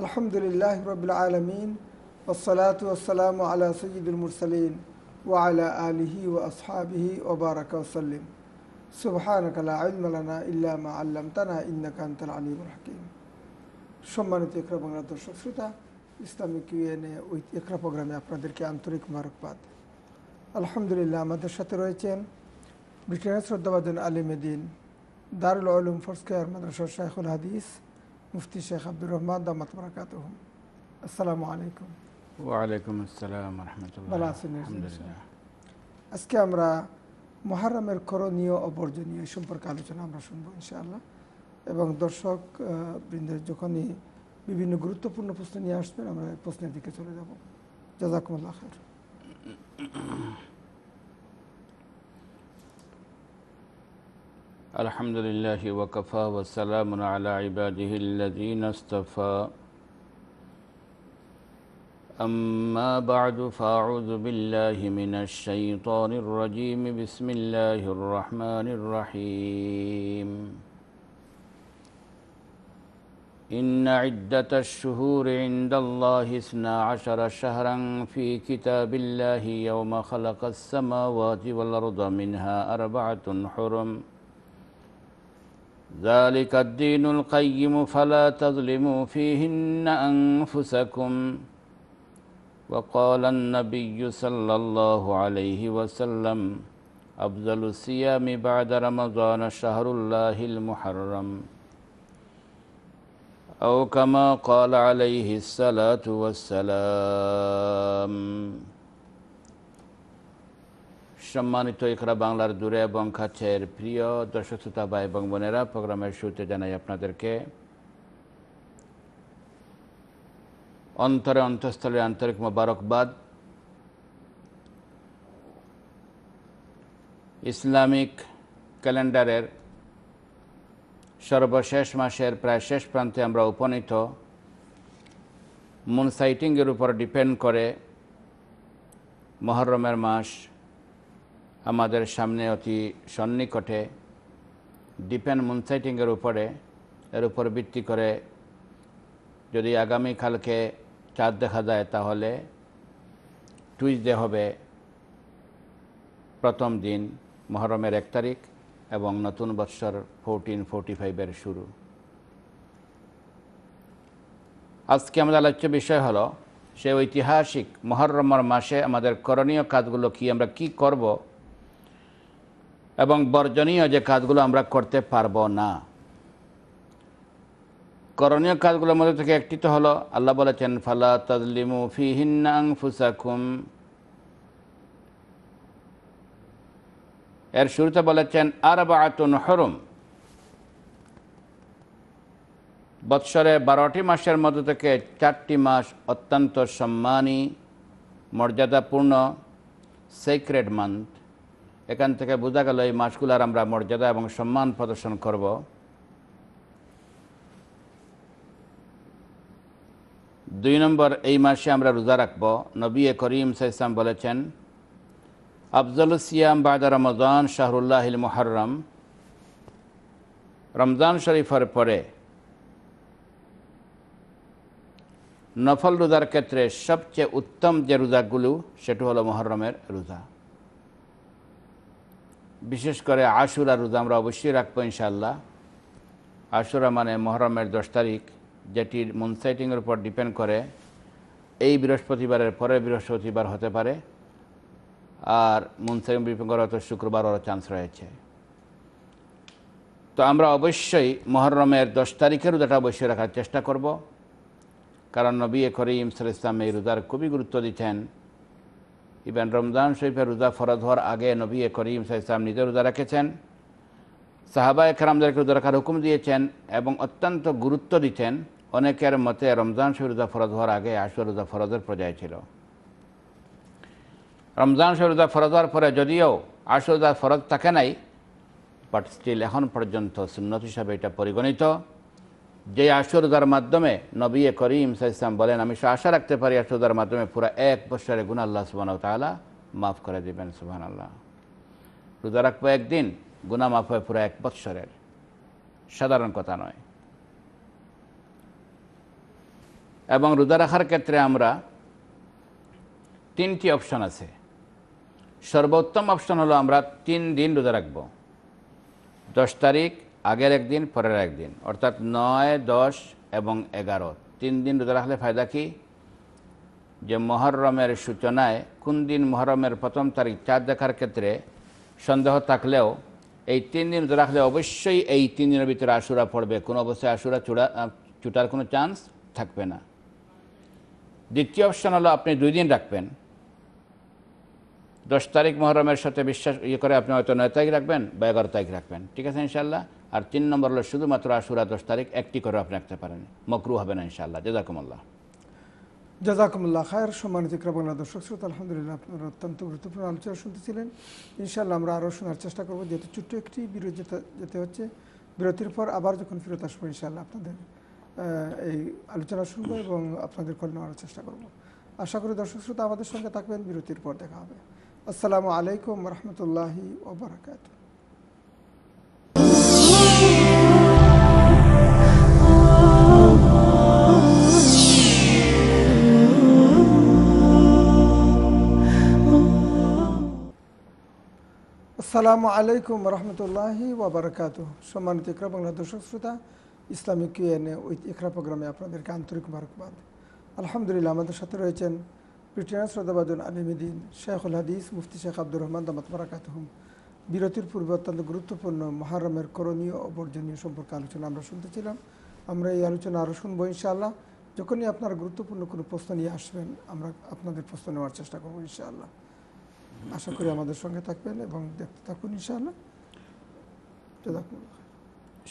الحمد لله رب العالمين والصلاة والسلام على سيد المرسلين وعلى آله وأصحابه وبارك وسلم سبحانك لا علم لنا إلا ما علمتنا إنك أنت العليم الحكيم সম্মানিত ইকরা বাংলা দর্শক শ্রোতা ইসলামিক ইউএনএ উইথ ইকরা مارك بات الحمد لله আলহামদুলিল্লাহ আমাদের সাথে রয়েছেন نسر শ্রদ্ধাবাদন علم الدين دار ফোর্স فرسكير মাদ্রাসার الشيخ الحديث মুফতি শেখ আব্দুর রহমান দামাত বরাকাত আসসালামু আলাইকুম ওয়ালাইকুম আসসালাম ভালো আছেন আজকে আমরা মহারামের করণীয় অবর্জনীয় সম্পর্কে আলোচনা আমরা শুনবো ইনশাআল্লাহ এবং দর্শক বৃন্দের যখনই বিভিন্ন গুরুত্বপূর্ণ প্রশ্ন নিয়ে আসবেন আমরা প্রশ্নের দিকে চলে যাব জাজাকুমুল্লাহ খের الحمد لله وكفى وسلام على عباده الذين اصطفى أما بعد فأعوذ بالله من الشيطان الرجيم بسم الله الرحمن الرحيم إن عدة الشهور عند الله اثنا عشر شهرا في كتاب الله يوم خلق السماوات والأرض منها أربعة حرم ذلك الدين القيم فلا تظلموا فيهن أنفسكم وقال النبي صلى الله عليه وسلم أفضل الصيام بعد رمضان شهر الله المحرم أو كما قال عليه الصلاة والسلام সম্মানিত এখানে বাংলার দূরে এবং কাছের প্রিয় দর্শক শ্রোতা ভাই এবং বোনেরা প্রোগ্রামের শুরুতে জানাই আপনাদেরকে অন্তরে অন্তঃস্থলে আন্তরিক মোবারকবাদ ইসলামিক ক্যালেন্ডারের সর্বশেষ মাসের প্রায় শেষ প্রান্তে আমরা উপনীত মুনসাইটিংয়ের উপর ডিপেন্ড করে মহরমের মাস আমাদের সামনে অতি সন্নিকটে ডিপেন মুনসাইটিংয়ের উপরে এর উপর ভিত্তি করে যদি আগামীকালকে চাঁদ দেখা যায় তাহলে টুইসডে হবে প্রথম দিন মহরমের এক তারিখ এবং নতুন বৎসর ফোরটিন ফোরটি ফাইভের শুরু আজকে আমাদের আলোচ্য বিষয় হলো সে ঐতিহাসিক মহরমর মাসে আমাদের করণীয় কাজগুলো কি আমরা কি করব এবং বর্জনীয় যে কাজগুলো আমরা করতে পারব না করণীয় কাজগুলোর মধ্যে থেকে একটি তো হলো আল্লাহ বলেছেন ফালা তাজলিমু ফিহিনাং ফুসাকুম এর শুরুতে বলেছেন আর বাতুন হরম বৎসরে বারোটি মাসের মধ্যে থেকে চারটি মাস অত্যন্ত সম্মানী মর্যাদাপূর্ণ সেক্রেড মান্থ এখান থেকে বোঝা গেল এই মাসগুলার আমরা মর্যাদা এবং সম্মান প্রদর্শন করব দুই নম্বর এই মাসে আমরা রোজা রাখব নবী করিম সাইসাম বলেছেন আফজল সিয়াম বাদা রমজান শাহরুল্লাহ মোহরম রমজান শরীফের পরে নফল রোজার ক্ষেত্রে সবচেয়ে উত্তম যে রোজাগুলো সেটি হলো মহরমের রোজা বিশেষ করে আশুরা রোজা আমরা অবশ্যই রাখবো ইনশাল্লাহ আশুরা মানে মহরমের দশ তারিখ যেটির মুনসাইটিংয়ের উপর ডিপেন্ড করে এই বৃহস্পতিবারের পরে বৃহস্পতিবার হতে পারে আর মনসাইটিং ডিপেন্ড করা তো শুক্রবারও চান্স রয়েছে তো আমরা অবশ্যই মহরমের দশ তারিখের রোজাটা অবশ্যই রাখার চেষ্টা করব কারণ নবী করিম সাল ইসলাম এই রোজার খুবই গুরুত্ব দিতেন ইভেন রমজান শরীফের রোজা ফরজ হওয়ার আগে নবী করিম ইসলাম নিজে রোজা রেখেছেন সাহাবা একরামদেরকে রোজা রাখার হুকুম দিয়েছেন এবং অত্যন্ত গুরুত্ব দিতেন অনেকের মতে রমজান শরীফ রোজা ফরজ হওয়ার আগে আশুর রোজা ফরজের পর্যায় ছিল রমজান শরীফ রোজা ফরজ হওয়ার পরে যদিও আশুয়া রোজা ফরজ থাকে নাই বাট স্টিল এখন পর্যন্ত সুন্নত হিসাবে এটা পরিগণিত যে আশুরদার মাধ্যমে নবী করিম সাইসলাম বলেন আমি আশা রাখতে পারি আশুরদার মাধ্যমে পুরো এক বছরে গুণ আল্লাহ সুবান তালা মাফ করে দেবেন সুবাহ আল্লাহ রোজা রাখবো একদিন গুণা মাফ হয় পুরো এক বৎসরের সাধারণ কথা নয় এবং রোজা রাখার ক্ষেত্রে আমরা তিনটি অপশন আছে সর্বোত্তম অপশন হলো আমরা তিন দিন রোজা রাখব দশ তারিখ আগের একদিন পরের একদিন অর্থাৎ নয় দশ এবং এগারো তিন দিন রোজা রাখলে ফায়দা কী যে মহরমের সূচনায় কোন দিন মহরমের প্রথম তারিখ চাঁদ দেখার ক্ষেত্রে সন্দেহ থাকলেও এই তিন দিন রোজা রাখলে অবশ্যই এই তিন দিনের ভিতরে আশুরা পড়বে কোনো অবস্থায় আশুরা চূড়া চুটার কোনো চান্স থাকবে না দ্বিতীয় অপশান হলো আপনি দুই দিন রাখবেন দশ তারিখ মহরমের সাথে বিশ্বাস ইয়ে করে আপনি হয়তো নয় তারিখ রাখবেন বা এগারো তারিখ রাখবেন ঠিক আছে ইনশাল্লাহ আর তিন নম্বর হলো শুধুমাত্র আশুরা দশ তারিখ একটি করে আপনি রাখতে পারেন মকরু হবে না ইনশাআল্লাহ জাজাকুমুল্লাহ জাজাকুমুল্লাহ খায়ের সম্মানিত বাংলা দর্শক শ্রোতা আলহামদুলিল্লাহ আপনারা অত্যন্ত গুরুত্বপূর্ণ আলোচনা শুনতেছিলেন ইনশাআল্লাহ আমরা আরও শোনার চেষ্টা করবো যেহেতু ছোট্ট একটি বিরতি যেতে হচ্ছে বিরতির পর আবার যখন ফেরত আসবো ইনশাআল্লাহ আপনাদের এই আলোচনা শুনবো এবং আপনাদের কল নেওয়ার চেষ্টা করব আশা করি দর্শক শ্রোতা আমাদের সঙ্গে থাকবেন বিরতির পর দেখা হবে আসসালামু আলাইকুম রহমতুল্লাহি ওবরাকাতু আসসালামু আলাইকুম রহমতুল্লাহি ওবরাকাত সম্মানিত ইকরা বাংলা দর্শক শ্রোতা ইসলামিক কিউএনএ ওই ইকরা প্রোগ্রামে আপনাদেরকে আন্তরিক মারকবাদ আলহামদুলিল্লাহ আমাদের সাথে রয়েছেন ব্রিটেনের শ্রদ্ধাবাদন আলিমিদ্দিন শেখুল হাদিস মুফতি শেখ আব্দুর রহমান দামাত বারাকাত বিরতির পূর্বে অত্যন্ত গুরুত্বপূর্ণ মহারমের করণীয় ও বর্জনীয় সম্পর্কে আলোচনা আমরা শুনতেছিলাম আমরা এই আলোচনা আরও শুনবো ইনশাআল্লাহ যখনই আপনারা গুরুত্বপূর্ণ কোনো প্রশ্ন নিয়ে আসবেন আমরা আপনাদের প্রশ্ন নেওয়ার চেষ্টা করবো ইনশাআল্লাহ আশা করি আমাদের সঙ্গে থাকবেন এবং দেখতে থাকুন ইনশাআল্লাহ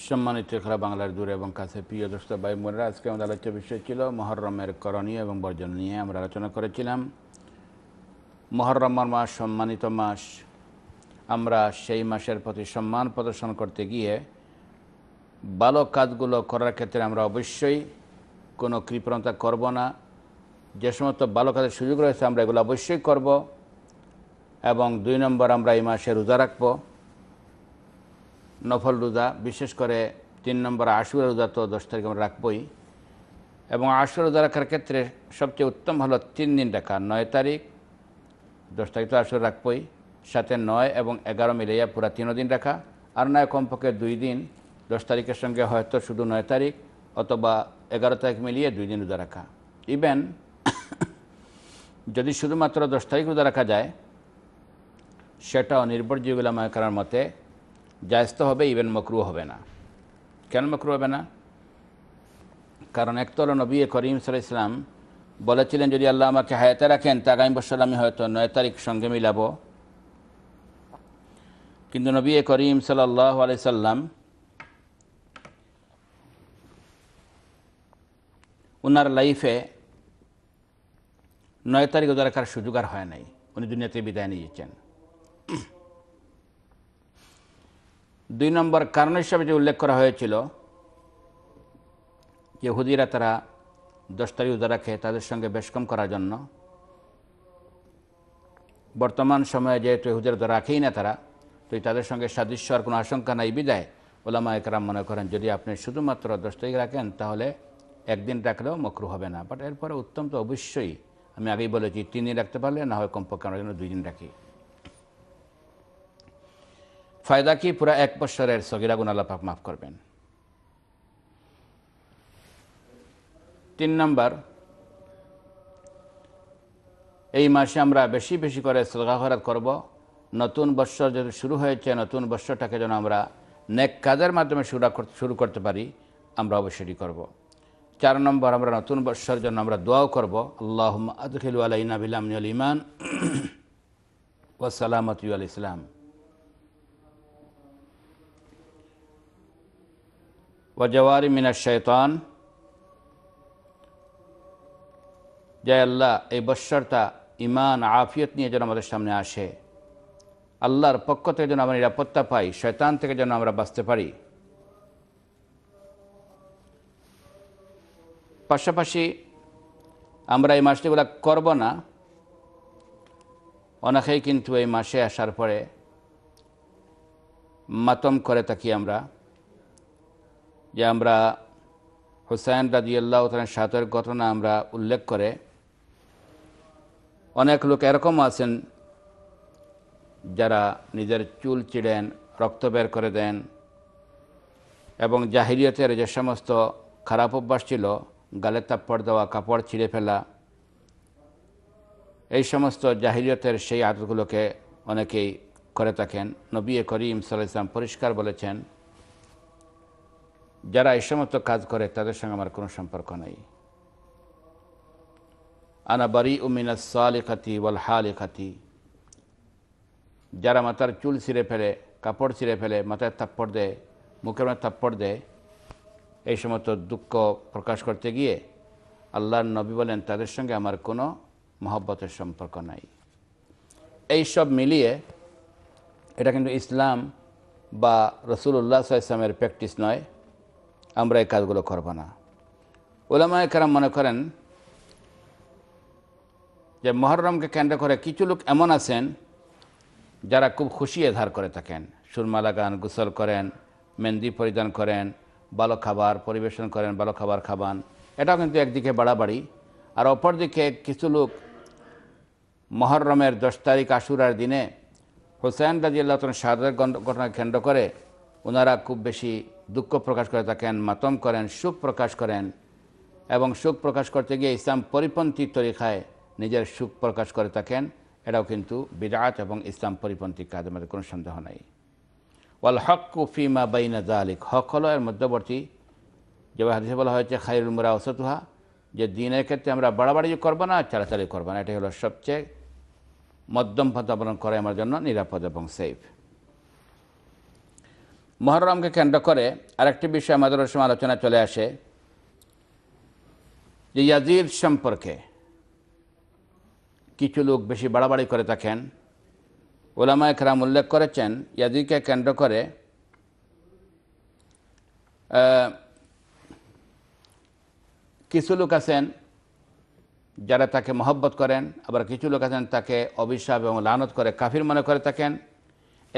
সম্মানিত খেলা বাংলার দূরে এবং কাছে প্রিয় দর্শক ভাই মনের আজকে আমাদের আলোচ্য বিষয় ছিল মহরমের করণীয় এবং বর্জন নিয়ে আমরা আলোচনা করেছিলাম মহরমের মাস সম্মানিত মাস আমরা সেই মাসের প্রতি সম্মান প্রদর্শন করতে গিয়ে ভালো কাজগুলো করার ক্ষেত্রে আমরা অবশ্যই কোনো কৃপণতা করব না যে সমস্ত ভালো কাজের সুযোগ রয়েছে আমরা এগুলো অবশ্যই করব এবং দুই নম্বর আমরা এই মাসে রোজা রাখব নফল রোজা বিশেষ করে তিন নম্বর আশুরা রোজা তো দশ তারিখ আমরা রাখবই এবং আশুরা রোজা রাখার ক্ষেত্রে সবচেয়ে উত্তম হলো তিন দিন রাখা নয় তারিখ দশ তারিখ তো আশুরা রাখবই সাথে নয় এবং এগারো মিলিয়ে পুরা তিনও দিন রাখা আর নয় কমপক্ষে দুই দিন দশ তারিখের সঙ্গে হয়তো শুধু নয় তারিখ অথবা এগারো তারিখ মিলিয়ে দুই দিন রোজা রাখা ইভেন যদি শুধুমাত্র দশ তারিখ রোজা রাখা যায় সেটা নির্ভরযোগ্য মায়াকার মতে জায়স্ত হবে ইভেন মকরু হবে না কেন মকরু হবে না কারণ একতল নবী করিম সাল ইসলাম বলেছিলেন যদি আল্লাহ আমাকে হায়াতে রাখেন তা আগামী বছর আমি হয়তো নয় তারিখ সঙ্গে মিলাব কিন্তু নবী করিম সাল্লাহ আলাইসাল্লাম ওনার লাইফে নয় তারিখ রাখার সুযোগ আর হয় নাই উনি দুনিয়াতে বিদায় নিয়েছেন দুই নম্বর কারণ হিসাবে যে উল্লেখ করা হয়েছিল হুদিরা তারা দশটারি উদা রাখে তাদের সঙ্গে বেশকম করার জন্য বর্তমান সময়ে যেহেতু হুদিরা তো রাখেই না তারা তো তাদের সঙ্গে সাদৃশ্য আর কোনো আশঙ্কা নাই বিদায় ওলামা একরাম মনে করেন যদি আপনি শুধুমাত্র দশটাই রাখেন তাহলে একদিন রাখলেও মকরু হবে না বাট এরপরে উত্তম তো অবশ্যই আমি আগেই বলেছি তিন দিন রাখতে পারলে না হয় কমপক্ষে আমরা যেন দুই দিন রাখি ফায়দা কি পুরা এক বছরের সগিরা গুণ আল্লাহ পাক মাফ করবেন তিন নম্বর এই মাসে আমরা বেশি বেশি করে সদকা খরাত করব নতুন বৎসর যদি শুরু হয়েছে নতুন বৎসরটাকে যেন আমরা নেক কাজের মাধ্যমে শুরু শুরু করতে পারি আমরা অবশ্যই করব। চার নম্বর আমরা নতুন বৎসর জন্য আমরা দোয়াও করব আল্লাহ আদখিল আলাইনা বিলাম ইমান ওসালামত ইসলাম ওয়াজওয়ারি মিনার শৈতান জয় আল্লাহ এই বৎসরটা ইমান আফিয়ত নিয়ে যেন আমাদের সামনে আসে আল্লাহর পক্ষ থেকে যেন আমরা নিরাপত্তা পাই শয়তান থেকে যেন আমরা বাঁচতে পারি পাশাপাশি আমরা এই মাসটিগুলো করব না অনেকেই কিন্তু এই মাসে আসার পরে মাতম করে থাকি আমরা যে আমরা হুসাইন রাজিউল্লাহ তালের সাতের ঘটনা আমরা উল্লেখ করে অনেক লোক এরকম আছেন যারা নিজের চুল চিড়েন রক্ত বের করে দেন এবং জাহিরিয়তের যে সমস্ত খারাপ অভ্যাস ছিল গালে তাপ্পড় দেওয়া কাপড় ছিঁড়ে ফেলা এই সমস্ত জাহিরিয়তের সেই আদতগুলোকে অনেকেই করে থাকেন নবী করিম সাল্লাহ ইসলাম পরিষ্কার বলেছেন যারা এই সমস্ত কাজ করে তাদের সঙ্গে আমার কোনো সম্পর্ক নাই আনা বারি উমিনাস সালিকাতি ওয়াল হালিকাতি যারা মাথার চুল ছিঁড়ে ফেলে কাপড় ছিঁড়ে ফেলে মাথায় থাপ্পড় দেয় মুখের মাথায় থাপ্পড় দেয় এই সমস্ত দুঃখ প্রকাশ করতে গিয়ে আল্লাহর নবী বলেন তাদের সঙ্গে আমার কোনো মহব্বতের সম্পর্ক নাই এই সব মিলিয়ে এটা কিন্তু ইসলাম বা রসুল্লাহ ইসলামের প্র্যাকটিস নয় আমরা এই কাজগুলো করব না ওলামায় কারাম মনে করেন যে মহরমকে কেন্দ্র করে কিছু লোক এমন আছেন যারা খুব খুশি এধার করে থাকেন সুরমালা গান গোসল করেন মেহেন্দি পরিধান করেন ভালো খাবার পরিবেশন করেন ভালো খাবার খাবান এটাও কিন্তু একদিকে বাড়াবাড়ি আর অপরদিকে কিছু লোক মহরমের দশ তারিখ আশুরার দিনে রাজি আল্লাহ শাহাদের ঘটনা কেন্দ্র করে ওনারা খুব বেশি দুঃখ প্রকাশ করে থাকেন মাতম করেন সুখ প্রকাশ করেন এবং সুখ প্রকাশ করতে গিয়ে ইসলাম পরিপন্থী তরিখায় নিজের সুখ প্রকাশ করে থাকেন এটাও কিন্তু বিরাট এবং ইসলাম পরিপন্থী কাজের মধ্যে কোনো সন্দেহ নাই ওয়াল হক ফিমা বাইনা জালিক হক হলো এর মধ্যবর্তী যেভাবে হাদিসে বলা হয়েছে খাইরুল মুরা ওসতুহা যে দিনের ক্ষেত্রে আমরা বাড়াবাড়ি করবো না চালাচালি করবো না এটাই হলো সবচেয়ে মধ্যম পথ অবলম্বন করে আমার জন্য নিরাপদ এবং সেফ মহরমকে কেন্দ্র করে আরেকটি বিষয় আমাদের সময় আলোচনা চলে আসে যে ইয়াজির সম্পর্কে কিছু লোক বেশি বাড়াবাড়ি করে থাকেন ওলামা একরাম উল্লেখ করেছেন ইয়াজিকে কেন্দ্র করে কিছু লোক আছেন যারা তাকে মহব্বত করেন আবার কিছু লোক আছেন তাকে অভিশাপ এবং লানত করে কাফির মনে করে থাকেন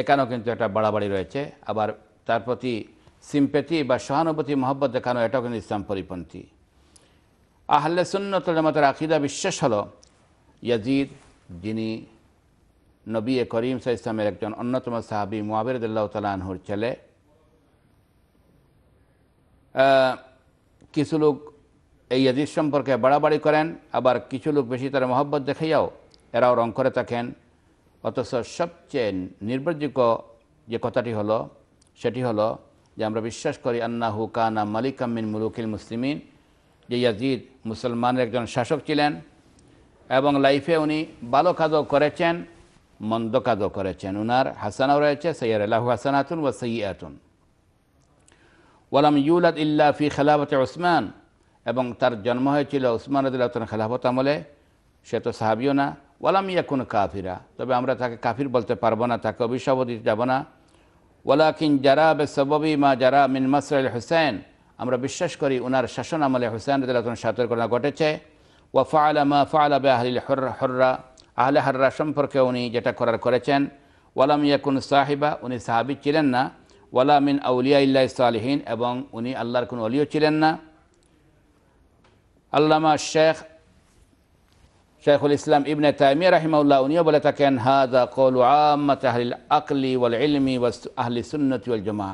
এখানেও কিন্তু একটা বাড়াবাড়ি রয়েছে আবার তার প্রতি সিম্পেতি বা সহানুভূতি মহব্বত দেখানো এটাও কিন্তু ইসলাম পরিপন্থী আহলে সুন্নতলমাতের আকিদা বিশ্বাস হল ইয়াজিদ যিনি নবী এ করিম সাহ ইসলামের একজন অন্যতম সাহাবি মোয়াবিরদুল্লাহ তালাহুর ছেলে কিছু লোক এই ইয়াজিদ সম্পর্কে বাড়াবাড়ি করেন আবার কিছু লোক বেশি তার মহব্বত দেখাইয়াও এরাও রং করে থাকেন অথচ সবচেয়ে নির্ভরযোগ্য যে কথাটি হলো সেটি হলো যে আমরা বিশ্বাস করি আন্নাহু কানা মালিক আমিন মুলুকিল মুসলিমিন যে ইয়াজিদ মুসলমানের একজন শাসক ছিলেন এবং লাইফে উনি ভালো কাজও করেছেন মন্দ কাজও করেছেন উনার হাসানাও রয়েছে সৈয়ার আল্লাহু আতুন ও আতুন ওয়ালাম ইউলাদ ইল্লা ফি খেলাফত ওসমান এবং তার জন্ম হয়েছিল উসমান আতুন খেলাফত আমলে সে তো সাহাবিও না ওয়ালাম ইয়াকুন কাফিরা তবে আমরা তাকে কাফির বলতে পারবো না তাকে অভিশাপ দিতে যাবো না ওয়ালাকিন জারা বে সবাবি মা জারা মিন মাসর হুসেন আমরা বিশ্বাস করি ওনার শাসন আমলে হুসেন রাজন সাতের ঘটনা ঘটেছে ওয়া ফালা মা ফালা বে আহলিল হররা আহলে হর্রা সম্পর্কে উনি যেটা করার করেছেন ওয়ালাম ইয়াকুন সাহিবা উনি সাহাবি ছিলেন না ওয়ালা মিন আউলিয়া ইল্লা সালহীন এবং উনি আল্লাহর কোন অলিও ছিলেন না আল্লামা শেখ শেখুল ইসলাম ইবনে তাইমিয়া রাহিমাউল্লাহ উনিও বলে থাকেন হাদা কৌল আম্মা তাহলিল আকলি ওয়াল ইলমি ওয়াস আহলি সুন্নতি ওয়াল জমা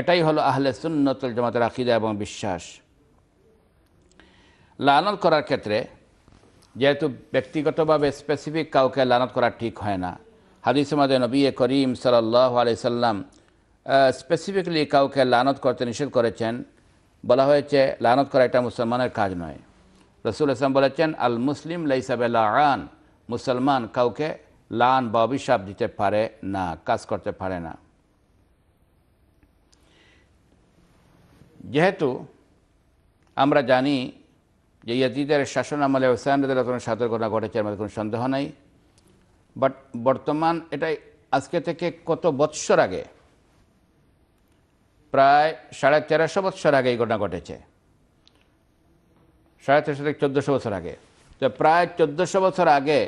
এটাই হলো আহলে সুন্নত জমাতের আকিদা এবং বিশ্বাস লানত করার ক্ষেত্রে যেহেতু ব্যক্তিগতভাবে স্পেসিফিক কাউকে লানত করা ঠিক হয় না হাদিস মাদে নবী করিম সাল্লাহ আলি সাল্লাম স্পেসিফিকলি কাউকে লানত করতে নিষেধ করেছেন বলা হয়েছে লানত করা এটা মুসলমানের কাজ নয় রসুল হাসান বলেছেন আল মুসলিম লাইসাবে লান মুসলমান কাউকে লান বা অভিশাপ দিতে পারে না কাজ করতে পারে না যেহেতু আমরা জানি যে ইয়াজিদের শাসন আমলে হোসেন রাজনের সাথে ঘটনা ঘটেছে আমাদের কোনো সন্দেহ নাই বাট বর্তমান এটাই আজকে থেকে কত বৎসর আগে প্রায় সাড়ে তেরোশো বৎসর আগে এই ঘটনা ঘটেছে সাড়ে তেরোশো থেকে চোদ্দোশো বছর আগে তো প্রায় চোদ্দোশো বছর আগে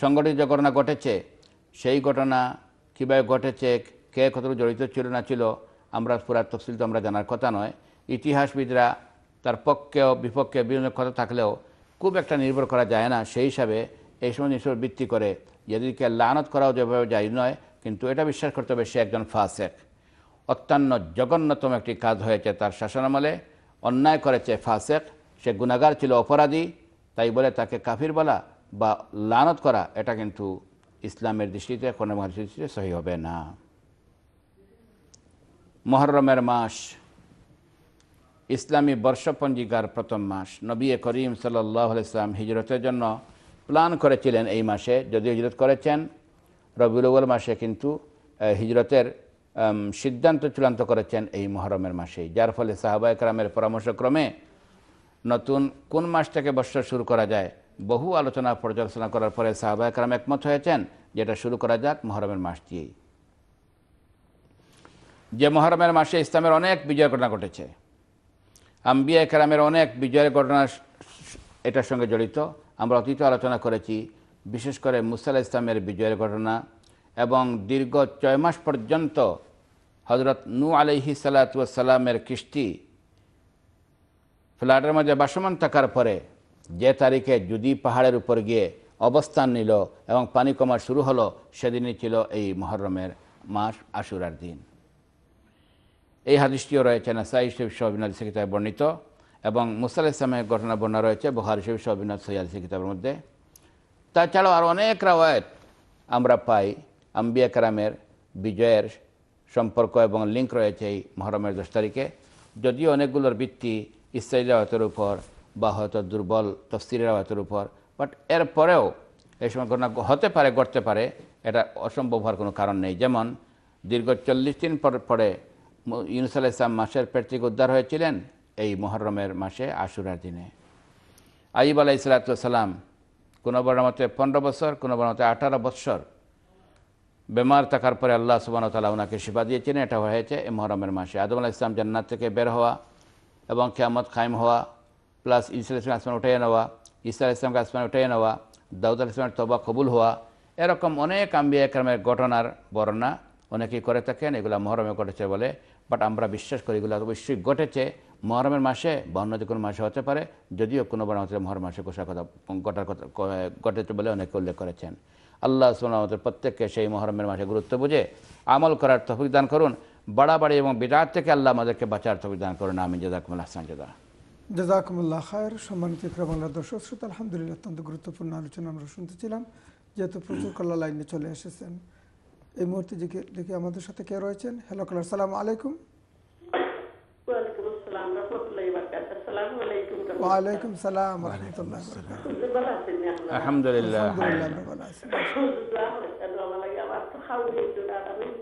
সংগঠিত যে ঘটনা ঘটেছে সেই ঘটনা কীভাবে ঘটেছে কে কতটুকু জড়িত ছিল না ছিল আমরা পুরা তফসিল তো আমরা জানার কথা নয় ইতিহাসবিদরা তার পক্ষেও বিপক্ষে বিভিন্ন কথা থাকলেও খুব একটা নির্ভর করা যায় না সেই হিসাবে এই সময় নিশ্চয় ভিত্তি করে যেদিকে লানত করাও যেভাবে যায় নয় কিন্তু এটা বিশ্বাস করতে হবে সে একজন ফাসেক অত্যান্ত জঘন্যতম একটি কাজ হয়েছে তার শাসনামলে অন্যায় করেছে ফাসেক সে গুণাগার ছিল অপরাধী তাই বলে তাকে কাফির বলা বা লানত করা এটা কিন্তু ইসলামের দৃষ্টিতে কোনো দৃষ্টিতে সহি হবে না মহরমের মাস ইসলামী বর্ষপঞ্জিকার প্রথম মাস নবী করিম সাল্লাম হিজরতের জন্য প্ল্যান করেছিলেন এই মাসে যদি হিজরত করেছেন রবিউল মাসে কিন্তু হিজরতের সিদ্ধান্ত চূড়ান্ত করেছেন এই মহরমের মাসেই যার ফলে সাহাবায়করামের পরামর্শক্রমে নতুন কোন মাস থেকে বৎসর শুরু করা যায় বহু আলোচনা পর্যালোচনা করার পরে একরাম একমত হয়েছেন যেটা শুরু করা যাক মহরমের মাস দিয়েই যে মহরমের মাসে ইসলামের অনেক বিজয় ঘটনা ঘটেছে আম্বিয়া কেরামের অনেক বিজয়ের ঘটনা এটার সঙ্গে জড়িত আমরা অতীত আলোচনা করেছি বিশেষ করে মুসাল ইসলামের বিজয়ের ঘটনা এবং দীর্ঘ ছয় মাস পর্যন্ত হজরত নু আলহি সালাতুয়াসাল্লামের কৃষ্টি ফ্ল্যাটের মাঝে বাসমান থাকার পরে যে তারিখে যদি পাহাড়ের উপর গিয়ে অবস্থান নিল এবং পানি কমা শুরু হলো সেদিনই ছিল এই মহরমের মাস আশুরার দিন এই হাদিসটিও রয়েছে না সাই শিব সবিনাদ কিতাবে বর্ণিত এবং মুসাল ইসলামের ঘটনা বর্ণনা রয়েছে বহার শিব সবিনাদ সৈয়াল কিতাবের মধ্যে তাছাড়াও আরও অনেক রাওয়ায়ত আমরা পাই আম্বিয়া কারামের বিজয়ের সম্পর্ক এবং লিঙ্ক রয়েছে এই মহরমের দশ তারিখে যদিও অনেকগুলোর ভিত্তি ইসরায়েল আওয়াতের উপর বা হয়তো দুর্বল তফসিরের আওয়াতের উপর বাট এর পরেও এই সময় ঘটনা হতে পারে ঘটতে পারে এটা অসম্ভব হওয়ার কোনো কারণ নেই যেমন দীর্ঘ চল্লিশ দিন পর পরে ইউনুস আল ইসলাম মাসের পেট উদ্ধার হয়েছিলেন এই মহরমের মাসে আশুরার দিনে আইব আলাহ ইসলাতাম কোনো মতে পনেরো বছর কোনো বড় মতে আঠারো বৎসর বেমার থাকার পরে আল্লাহ সুবান তালা ওনাকে শিফা দিয়েছিলেন এটা হয়েছে এই মহরমের মাসে আদম আলাহ ইসলাম জান্নাত থেকে বের হওয়া এবং কেয়ামত কায়েম হওয়া প্লাস ইসলাম ইসলাম আসমান উঠে নেওয়া ইসলাম ইসলামকে আসমান উঠে নেওয়া দাউদ আল ইসলামের তবা কবুল হওয়া এরকম অনেক আম্বিয়া একরমের ঘটনার বর্ণনা অনেকেই করে থাকেন এগুলো মহরমে ঘটেছে বলে বাট আমরা বিশ্বাস করি এগুলো অবশ্যই ঘটেছে মহরমের মাসে বা অন্য যে কোনো মাসে হতে পারে যদিও কোনো বার আমাদের মহরম মাসে কোষা কথা ঘটার কথা ঘটেছে বলে অনেকে উল্লেখ করেছেন আল্লাহ সুলাম আমাদের প্রত্যেককে সেই মহরমের মাসে গুরুত্ব বুঝে আমল করার তফিক দান করুন বাড়াবাড়ি এবং বিরাট থেকে আল্লাহ আমাদেরকে বাঁচার তবিধান করেন আমি জেদাকুমুল্লাহ হাসান জেদা জেদাকুমুল্লাহ খায়ের সম্মানিত বাংলা দর্শক শ্রোতা আলহামদুলিল্লাহ অত্যন্ত গুরুত্বপূর্ণ আলোচনা আমরা শুনতেছিলাম যেহেতু প্রচুর কল্লা লাইনে চলে এসেছেন এই মুহূর্তে দেখি আমাদের সাথে কে রয়েছেন হ্যালো কালার সালাম আলাইকুম ওয়ালাইকুম সালাম রহমতুল্লাহ আলহামদুলিল্লাহ হ্যাঁ।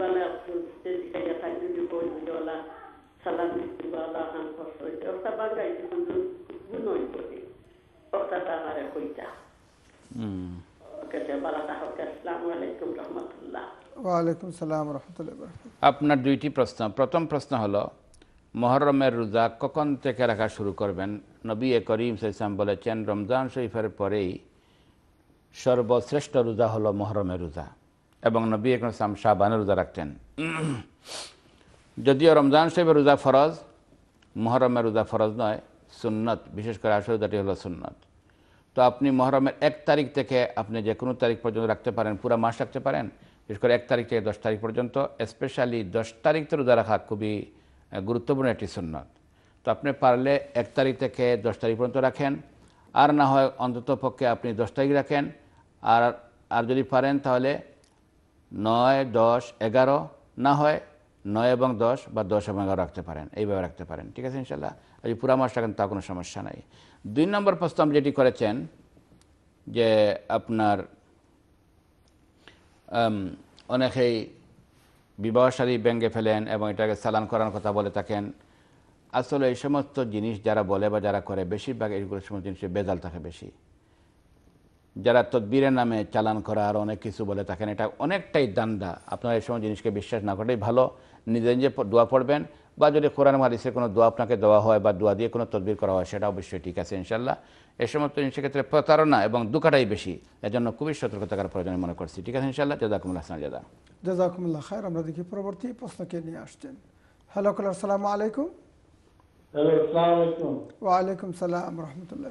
বালা দেশিকাইয়া আপনার দুইটি প্রশ্ন প্রথম প্রশ্ন হলো মহরমের রোজা কখন থেকে রাখা শুরু করবেন নবী এ করিম সাইসাম বলেছেন রমজান শরীফের পরেই সর্বশ্রেষ্ঠ রোজা হলো মহরমের রোজা এবং নবী একরম ইসলাম শাহবানে রোজা রাখতেন যদিও রমজান সাহেবের রোজা ফরজ মহরমের রোজা ফরজ নয় সুন্নত বিশেষ করে আসল রোজাটি হলো সুন্নত তো আপনি মহরমের এক তারিখ থেকে আপনি যে কোনো তারিখ পর্যন্ত রাখতে পারেন পুরো মাস রাখতে পারেন বিশেষ করে এক তারিখ থেকে দশ তারিখ পর্যন্ত স্পেশালি দশ তারিখ তো রোজা রাখা খুবই গুরুত্বপূর্ণ একটি সুন্নত তো আপনি পারলে এক তারিখ থেকে দশ তারিখ পর্যন্ত রাখেন আর না হয় অন্তত পক্ষে আপনি দশ তারিখ রাখেন আর আর যদি পারেন তাহলে নয় দশ এগারো না হয় নয় এবং দশ বা দশ এবং এগারো রাখতে পারেন এইভাবে রাখতে পারেন ঠিক আছে ইনশাল্লাহ ওই পুরা মাস রাখেন তা কোনো সমস্যা নাই দুই নম্বর প্রশ্ন আপনি যেটি করেছেন যে আপনার অনেকেই বিবাহসারী ব্যাঙ্গে ফেলেন এবং এটাকে চালান করার কথা বলে থাকেন আসলে এই সমস্ত জিনিস যারা বলে বা যারা করে বেশিরভাগ এইগুলো সমস্ত জিনিসের বেজাল থাকে বেশি যারা তদ্বিরের নামে চালান করা আর অনেক কিছু বলে থাকেন এটা অনেকটাই দান্দা আপনারা এই সময় জিনিসকে বিশ্বাস না করাই ভালো নিজে নিজে দোয়া পড়বেন বা যদি কোরআন মারিসের কোনো দোয়া আপনাকে দেওয়া হয় বা দোয়া দিয়ে কোনো তদবির করা হয় সেটা অবশ্যই ঠিক আছে ইনশাল্লাহ এ সমস্ত জিনিসের ক্ষেত্রে প্রতারণা এবং দুকাটাই বেশি এর জন্য খুবই সতর্ক থাকার প্রয়োজন মনে করছি ঠিক আছে ইনশাল্লাহ জাজাকুমুল্লাহ হাসান জাদা জাজাকুমুল্লাহ খায়ের আমরা দেখি পরবর্তী প্রশ্নকে নিয়ে আসছেন হ্যালো কলার সালাম আলাইকুম ওয়ালাইকুম সালাম রহমতুল্লাহ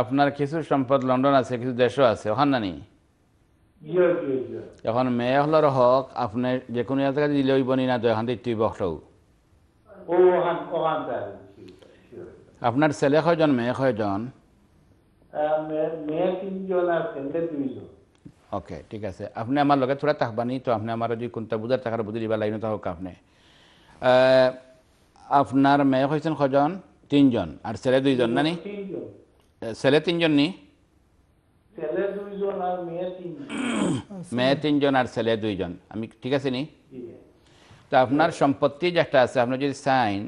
আপনার কিছু সম্পদ লন্ডন আছে কিছু দেশও আছে ওখান না নেই এখন মেয়ে হলার হক আপনি যে কোনো জায়গা দিলে ওই বনি না তো এখান থেকে বসটাও আপনার ছেলে কয়জন মেয়ে কয়জন ওকে ঠিক আছে আপনি আমার লগে থোড়া থাকবানি তো আপনি আমার যদি কোনটা বুঝার থাকার বুঝে দিবা লাইনে থাকুক আপনি আপনার মেয়ে হয়েছেন কজন তিনজন আর ছেলে দুইজন না নি ছেলে তিনজন নি মেয়ে তিনজন আর ছেলে দুইজন আমি ঠিক আছে নি তো আপনার সম্পত্তি যেটা আছে আপনার যদি চাইন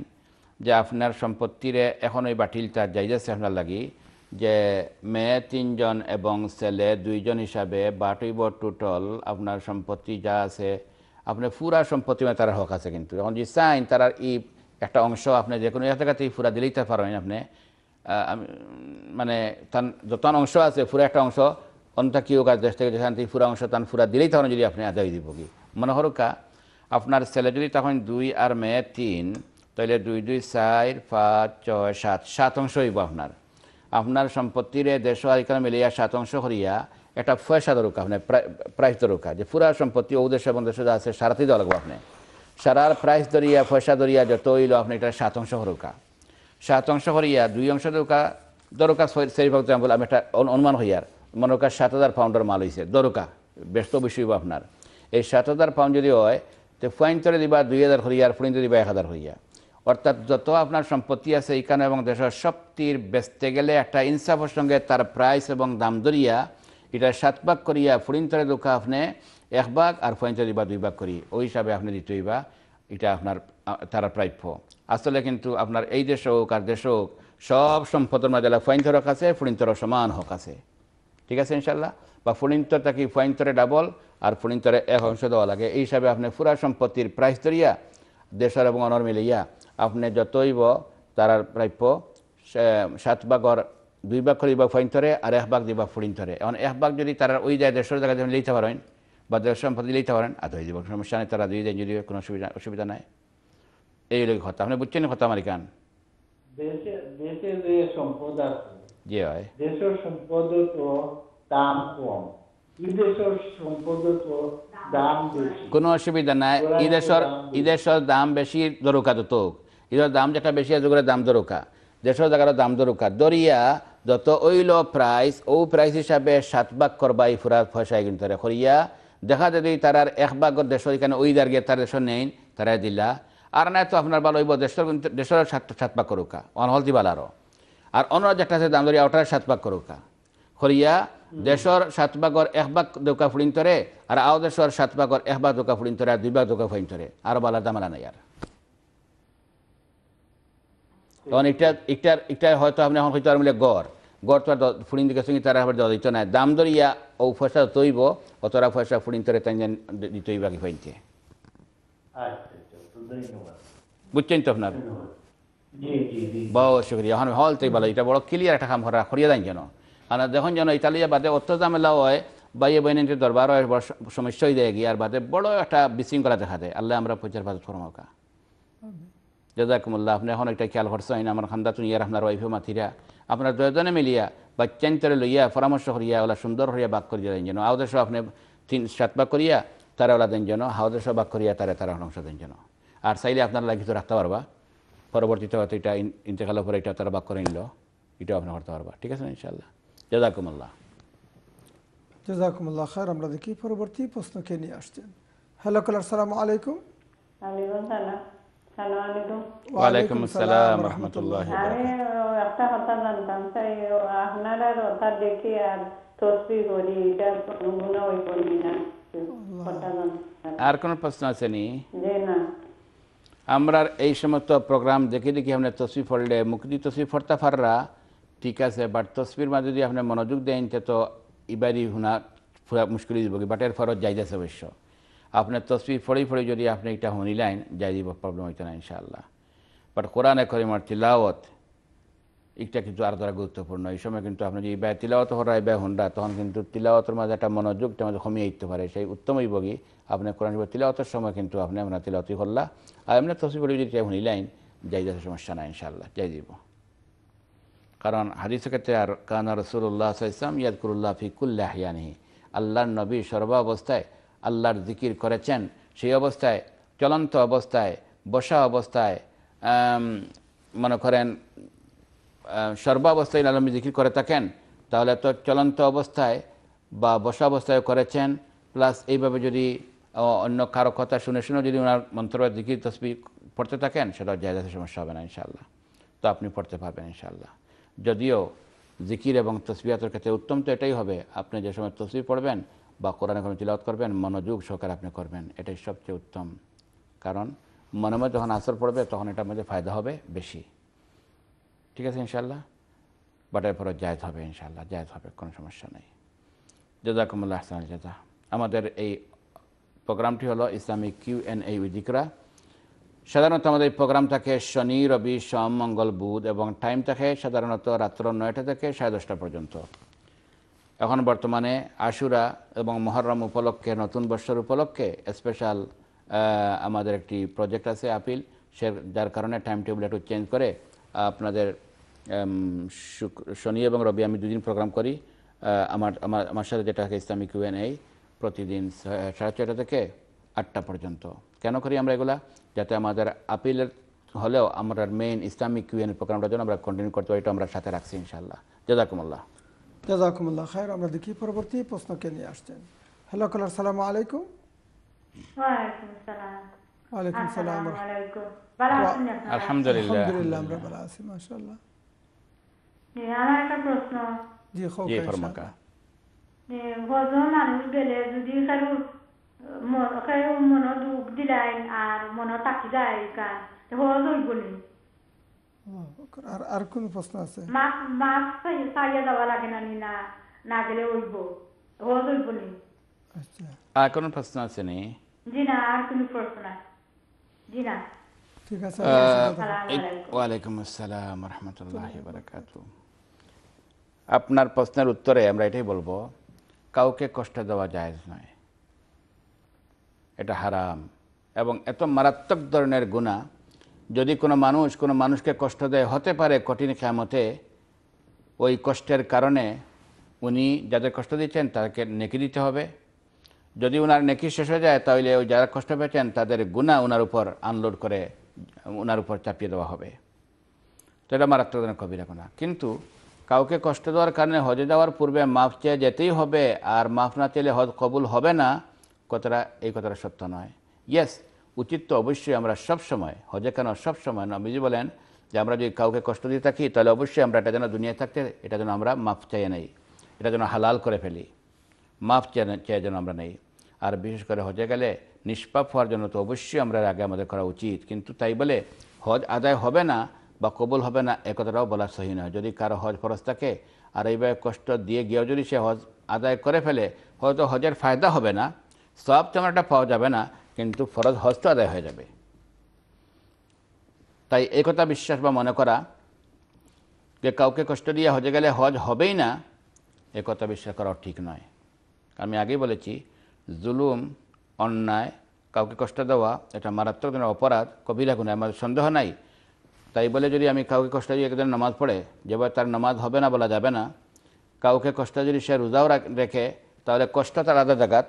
যে আপনার সম্পত্তিরে এখন ওই বাটিলটা যাই যাচ্ছে আপনার লাগি যে মেয়ে তিনজন এবং ছেলে দুইজন হিসাবে বাটইব টোটাল আপনার সম্পত্তি যা আছে আপনার পুরা সম্পত্তি মানে তারা হক আছে কিন্তু এখন যদি চাইন তার ই একটা অংশ আপনি যে কোনো কাতে ফুরা দিলেই তো পারেন আপনি মানে তান যতন অংশ আছে পুরা একটা অংশ অন্তা কিও কাজ দেশ থেকে যেখান থেকে পুরা অংশ তান পুরা দিলেই তখন যদি আপনি আদায় দিব কি মনে হরকা আপনার ছেলে যদি তখন দুই আর মেয়ে তিন তাহলে দুই দুই চার পাঁচ ছয় সাত সাত অংশ হইব আপনার আপনার সম্পত্তির দেশ এখানে মিলিয়া সাত অংশ হরিয়া একটা ফয়সা দরকার আপনি প্রাইস দরকার যে পুরা সম্পত্তি ও দেশ এবং দেশে যা আছে সারাতেই দেওয়া লাগবো আপনি সারার প্রাইস দরিয়া ফয়সা দরিয়া যত হইল আপনি এটা সাত অংশ হরকা সাত অংশ হরিয়া দুই অংশ দরকার দরকার শরীর ভক্ত আমি একটা অনুমান হইয়ার মনে কর সাত হাজার পাউন্ডের মাল হয়েছে দরকা ব্যস্ত বিষয় আপনার এই সাত হাজার পাউন্ড যদি হয় তো ফুয়েন্টরে দিবা দুই হাজার হরিয়ার ফুয়েন্তরে দিবা এক হাজার হইয়া অর্থাৎ যত আপনার সম্পত্তি আছে এইখানে এবং দেশের সবটির বেচতে গেলে একটা ইনসাফের সঙ্গে তার প্রাইস এবং দাম ধরিয়া এটা সাত ভাগ করিয়া ফুরিন্তরে দোকা আপনি এক ভাগ আর ফুয়েন্টরে দিবা দুই ভাগ করি ওই হিসাবে আপনি দিতে হইবা এটা আপনার তারা প্রাপ্য আসলে কিন্তু আপনার এই দেশ হোক আর দেশ হোক সব সম্পদের মাঝে ফাইন হক আছে ফুড়িন্তর সমান হক আছে ঠিক আছে ইনশাল্লাহ বা ফুড়িন্তর তাকে ফুয়াইন্তরে ডাবল আর ফুড়িন্তরে এক অংশ দেওয়া লাগে এই হিসাবে আপনি পুরা সম্পত্তির প্রাইস ধরিয়া দেশের এবং অনর মিলিয়া আপনি যতইব তারার প্রাপ্য সাত বাগর দুই ভাগ ফাইন ফুয়াইন্তরে আর এক ভাগ দিবা ফুড়িন্তরে এখন এক ভাগ যদি তারা ওই যায় দেশের জায়গায় লইতে পারেন বদল সম্পদ দিলেইতে পারেন আর হয়ে যাবে সমস্যা নেই তারা দিয়ে দেন যদি কোনো অসুবিধা অসুবিধা নাই এই হলো কথা আপনি বুঝছেন কথা আমেরিকান মানে দেশে যে সম্পদ আছে জি দেশের সম্পদ তো দাম কম কোনো অসুবিধা নাই ইদেশর ইদেশর দাম বেশি দরকার তো ইদের দাম যেটা বেশি আছে ওগুলো দাম দরকার দেড়শো টাকার দাম দরকার দরিয়া যত ওইল প্রাইস ও প্রাইস হিসাবে সাত ভাগ করবাই ফুরা পয়সায় কিন্তু করিয়া দেখা যদি তারার এক বাগর দেশের এখানে ওই গিয়ে তার দেশের নেই তারা দিলা আর না তো আপনার ভালো হইব দেশের দেশের সাত পাক করুকা অনহলতি বালারও আর অন্য যেটা আছে দাম ধরি ওটার সাত পাক করুকা খরিয়া দেশের সাত ভাগর এক বাক দোকা ফুড়িন তরে আর আও দেশের সাত ভাগর এক বাক দোকা ফুড়িন তরে আর দুই ভাগ দোকা ফুড়িন তরে আর বালা দামালা নাই আর তখন একটা একটার একটা হয়তো আপনি এখন হয়তো আর মিলে গড় gortwa furinti ke sungi tara habar do ditona O ya au fasa toibo otora fasa furintere tanjan ditoiba ki fainte বুঝছেন তো আপনার বহু শুক্রিয়া এখন হল তাই ভালো এটা বড় ক্লিয়ার একটা কাম করা করিয়া দেন যেন আর দেখুন যেন ইতালিয়া বাদে অত জামেলা হয় ইয়ে বৈনন্দিন দরবার হয় বড় সমস্যাই দেয় গিয়ে আর বাদে বড় একটা বিশৃঙ্খলা দেখা দেয় আল্লাহ আমরা পূজার ভাত ফরমাকা জাজাকুমুল্লাহ আপনি এখন একটা খেয়াল করছেন আমার খান্দা তুই আর আপনার ওয়াইফে মাথিরা আপনার দয়জনে মিলিয়া বা বাচ্চান্তরে লইয়া পরামর্শ করিয়া ওলা সুন্দর হইয়া বাক করিয়া দেন যেন আওদেশ আপনি তিন সাত বাক করিয়া তারা ওলা দেন যেন আওদেশ বাক করিয়া তারা তারা অংশ দেন যেন আর চাইলে আপনার লাগি তো রাখতে পারবা পরবর্তীতে হয়তো এটা ইন্তেকালের পরে এটা তারা বাক করে নিল এটাও আপনি করতে পারবা ঠিক আছে ইনশাল্লাহ জাজাকুমুল্লাহ জাজাকুমুল্লাহ খার আমরা দেখি পরবর্তী প্রশ্নকে নিয়ে আসছেন হ্যালো কালার সালাম আলাইকুম আর কোন কোনো প্রশ্ন আছে নি আমরা এই সমস্ত প্রোগ্রাম দেখি দেখি আপনার তসবি ফললে মুক্তি তসবি ফরতা ফাররা ঠিক আছে বাট তসবির মাঝে যদি আপনি মনোযোগ দেন তো ইবারি হুনা ফুরা মুশকিল দিব বাট এর ফরত যাই যাচ্ছে অবশ্য আপনার তসবির ফড়ি ফড়ে যদি আপনি এটা লাইন যাই দিব প্রবলেম হইতো না ইনশাআল্লাহ বাট কোরআনে মার তিলাওয়াত এটা কিন্তু আর দ্বারা গুরুত্বপূর্ণ এই সময় কিন্তু আপনি যদি ব্যয় তিলাওয়াত রায় ব্যয় হন্ডা তখন কিন্তু তিলাওয়াতের মাঝে একটা মনোযোগ মাঝে কমিয়ে দিতে পারে সেই উত্তমই বগি আপনার কোরআন তিলাওয়াতের সময় কিন্তু আপনি আপনার তিলাওয়াতি করলা আর এমনি তসবির পড়ে যদি লাইন যাই দেওয়ার সমস্যা না ইনশাআল্লাহ যাই দিব কারণ হাদিস ক্ষেত্রে আর কানা রসুল্লাহ ইসলাম ইয়াদকুল্লাহ ফিকুল্লাহিয়ানি আল্লাহ নবী সর্বাবস্থায় আল্লাহর জিকির করেছেন সেই অবস্থায় চলন্ত অবস্থায় বসা অবস্থায় মনে করেন সর্বাবস্থায় আলম জিকির করে থাকেন তাহলে তো চলন্ত অবস্থায় বা বসা অবস্থায় করেছেন প্লাস এইভাবে যদি অন্য কারো কথা শুনে শুনে যদি ওনার মন্ত্র জিকির তসবি পড়তে থাকেন সেটা জায়গাতে সমস্যা হবে না ইনশাল্লাহ তো আপনি পড়তে পারবেন ইনশাল্লাহ যদিও জিকির এবং তসবিহাতের ক্ষেত্রে উত্তম তো এটাই হবে আপনি যে সময় তসবি পড়বেন বা কোরআন কোনো চিলাওয়াত করবেন মনোযোগ সহকারে আপনি করবেন এটাই সবচেয়ে উত্তম কারণ মনে মনে যখন আসর পড়বে তখন এটার মধ্যে ফায়দা হবে বেশি ঠিক আছে ইনশাল্লাহ বাট এরপরও জায়দ হবে ইনশাল্লাহ জায়দ হবে কোনো সমস্যা নেই জাজাকুমুল্লাহ আহসান জাজা আমাদের এই প্রোগ্রামটি হলো ইসলামিক কিউ এন এই উইজিকরা সাধারণত আমাদের এই প্রোগ্রাম থাকে শনি রবি সোম মঙ্গল বুধ এবং টাইম থাকে সাধারণত রাত্র নয়টা থেকে সাড়ে দশটা পর্যন্ত এখন বর্তমানে আশুরা এবং মহরম উপলক্ষে নতুন বর্ষের উপলক্ষে স্পেশাল আমাদের একটি প্রজেক্ট আছে আপিল সে যার কারণে টাইম টেবিল একটু চেঞ্জ করে আপনাদের শনি এবং রবি আমি দুদিন প্রোগ্রাম করি আমার আমার আমার সাথে যেটা থাকে ইসলামিক ইউএন এই প্রতিদিন সাড়ে ছয়টা থেকে আটটা পর্যন্ত কেন করি আমরা এগুলা যাতে আমাদের আপিলের হলেও আমরা মেইন ইসলামিক ইউএন প্রোগ্রামটা যেন আমরা কন্টিনিউ করতে পারি এটা আমরা সাথে রাখছি ইনশাল্লাহ জাজাকুমুল্লাহ جزاكم الله خير আমরা দেখি পরবর্তী প্রশ্নকে নিয়ে আসছেন হ্যালো কলার السلام عليكم وعليكم السلام وعليكم السلام ورحمه الله الحمد لله الحمد لله ما شاء الله جی خوب جی فرما کا وزن انو گلے جدی خیر مو خیر دلائن ار مو نو تاکی جائے کا تو وزن আর আর কোন প্রশ্ন আছে মাছ মাছ সাইয়া যাওয়া লাগে না না না গেলে নি আচ্ছা আর কোন প্রশ্ন আছে নি জি না আর কোন প্রশ্ন জি না ঠিক আছে আসসালাম বারাকাতু আপনার প্রশ্নের উত্তরে আমরা এটাই বলবো কাউকে কষ্ট দেওয়া জায়েজ নয় এটা হারাম এবং এত মারাত্মক ধরনের গুণা যদি কোনো মানুষ কোনো মানুষকে কষ্ট দেয় হতে পারে কঠিন ক্ষমতে ওই কষ্টের কারণে উনি যাদের কষ্ট দিচ্ছেন তাকে নেকি দিতে হবে যদি ওনার নেকি শেষ হয়ে যায় তাহলে ওই যারা কষ্ট পেয়েছেন তাদের গুণা ওনার উপর আনলোড করে ওনার উপর চাপিয়ে দেওয়া হবে তো এটা মারাত্মক কবিরা গুণা কিন্তু কাউকে কষ্ট দেওয়ার কারণে হজে যাওয়ার পূর্বে মাফ চেয়ে যেতেই হবে আর মাফ না চাইলে হজ কবুল হবে না কথাটা এই কথাটা সত্য নয় ইয়েস উচিত তো অবশ্যই আমরা সবসময় হজে কেন সবসময় নবীজি বলেন যে আমরা যদি কাউকে কষ্ট দিয়ে থাকি তাহলে অবশ্যই আমরা এটা যেন দুনিয়া থাকতে এটা যেন আমরা মাফ চাই নেই এটা যেন হালাল করে ফেলি মাফ চেয়ে যেন আমরা নেই আর বিশেষ করে হজে গেলে নিষ্পাপ হওয়ার জন্য তো অবশ্যই আমরা আগে আমাদের করা উচিত কিন্তু তাই বলে হজ আদায় হবে না বা কবুল হবে না একথাটাও বলা সহি নয় যদি কারো হজ ফরজ থাকে আর এইভাবে কষ্ট দিয়ে গিয়েও যদি সে হজ আদায় করে ফেলে হয়তো হজের ফায়দা হবে না সব তেমন একটা পাওয়া যাবে না কিন্তু ফরজ হস্ত আদায় হয়ে যাবে তাই একথা বিশ্বাস বা মনে করা যে কাউকে কষ্ট দিয়ে হজে গেলে হজ হবেই না একথা বিশ্বাস করা ঠিক নয় আমি আগেই বলেছি জুলুম অন্যায় কাউকে কষ্ট দেওয়া এটা মারাত্মক অপরাধ কবিরা লাগুন আমার সন্দেহ নাই তাই বলে যদি আমি কাউকে কষ্ট দিয়ে একজন নামাজ পড়ে যেভাবে তার নামাজ হবে না বলা যাবে না কাউকে কষ্ট যদি সে রোজাও রেখে তাহলে কষ্ট তার আলাদা জায়গাত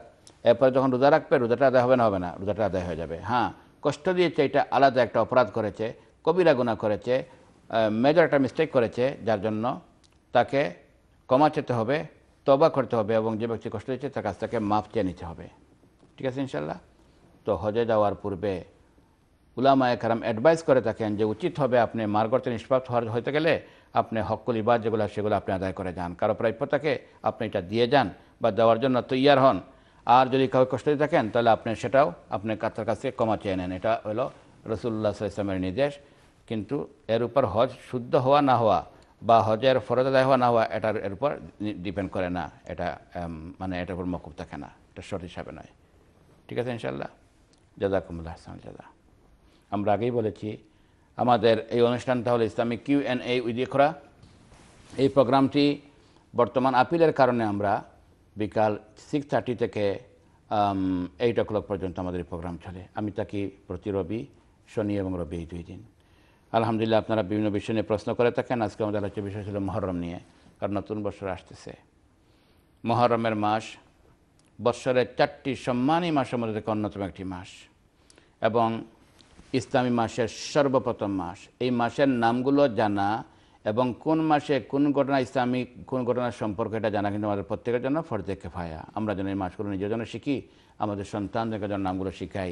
এরপরে যখন রোজা রাখবে রোজাটা আদায় হবে না হবে না রোজাটা আদায় হয়ে যাবে হ্যাঁ কষ্ট দিয়েছে এটা আলাদা একটা অপরাধ করেছে কবিরা গুণা করেছে মেজর একটা মিস্টেক করেছে যার জন্য তাকে কমা চেতে হবে তবা করতে হবে এবং যে ব্যক্তি কষ্ট দিয়েছে তার কাছ থেকে মাফ চেয়ে নিতে হবে ঠিক আছে ইনশাল্লাহ তো হজে যাওয়ার পূর্বে উলামায় কারাম অ্যাডভাইস করে থাকেন যে উচিত হবে আপনি মার্গতে নিষ্পাত হওয়ার হতে গেলে আপনি হকুল ইবাদ যেগুলো সেগুলো আপনি আদায় করে যান কারো প্রাপ্যতাকে আপনি এটা দিয়ে যান বা দেওয়ার জন্য তৈয়ার হন আর যদি কাউ কষ্ট দিয়ে থাকেন তাহলে আপনি সেটাও আপনি কাতার কাছ থেকে কমা চেয়ে নেন এটা হলো রসুল্লাহ ইসলামের নির্দেশ কিন্তু এর উপর হজ শুদ্ধ হওয়া না হওয়া বা হজের ফরজ আদায় হওয়া না হওয়া এটার এর উপর ডিপেন্ড করে না এটা মানে এটার উপর মকুব থাকে না এটা শর্ট হিসাবে নয় ঠিক আছে ইনশাল্লাহ কুমুল্লাহ হাসান জাদা আমরা আগেই বলেছি আমাদের এই অনুষ্ঠানটা হলো ইসলামিক কিউ এন এ উইদিখরা এই প্রোগ্রামটি বর্তমান আপিলের কারণে আমরা বিকাল সিক্স থার্টি থেকে এইট ও ক্লক পর্যন্ত আমাদের প্রোগ্রাম চলে আমি তাকে প্রতি রবি শনি এবং রবি এই দুই দিন আলহামদুলিল্লাহ আপনারা বিভিন্ন বিষয় নিয়ে প্রশ্ন করে থাকেন আজকে আমাদের আলোচ্য বিষয় ছিল মহরম নিয়ে কারণ নতুন বছর আসতেছে মহরমের মাস বৎসরের চারটি সম্মানী মাসের মধ্যে থেকে অন্যতম একটি মাস এবং ইসলামী মাসের সর্বপ্রথম মাস এই মাসের নামগুলো জানা এবং কোন মাসে কোন ঘটনা ইসলামিক কোন ঘটনার সম্পর্ক এটা জানা কিন্তু আমাদের প্রত্যেকের জন্য ফরজে কেফায়া আমরা যেন এই মাসগুলো নিজের জন্য শিখি আমাদের সন্তানদের জন্য নামগুলো শিখাই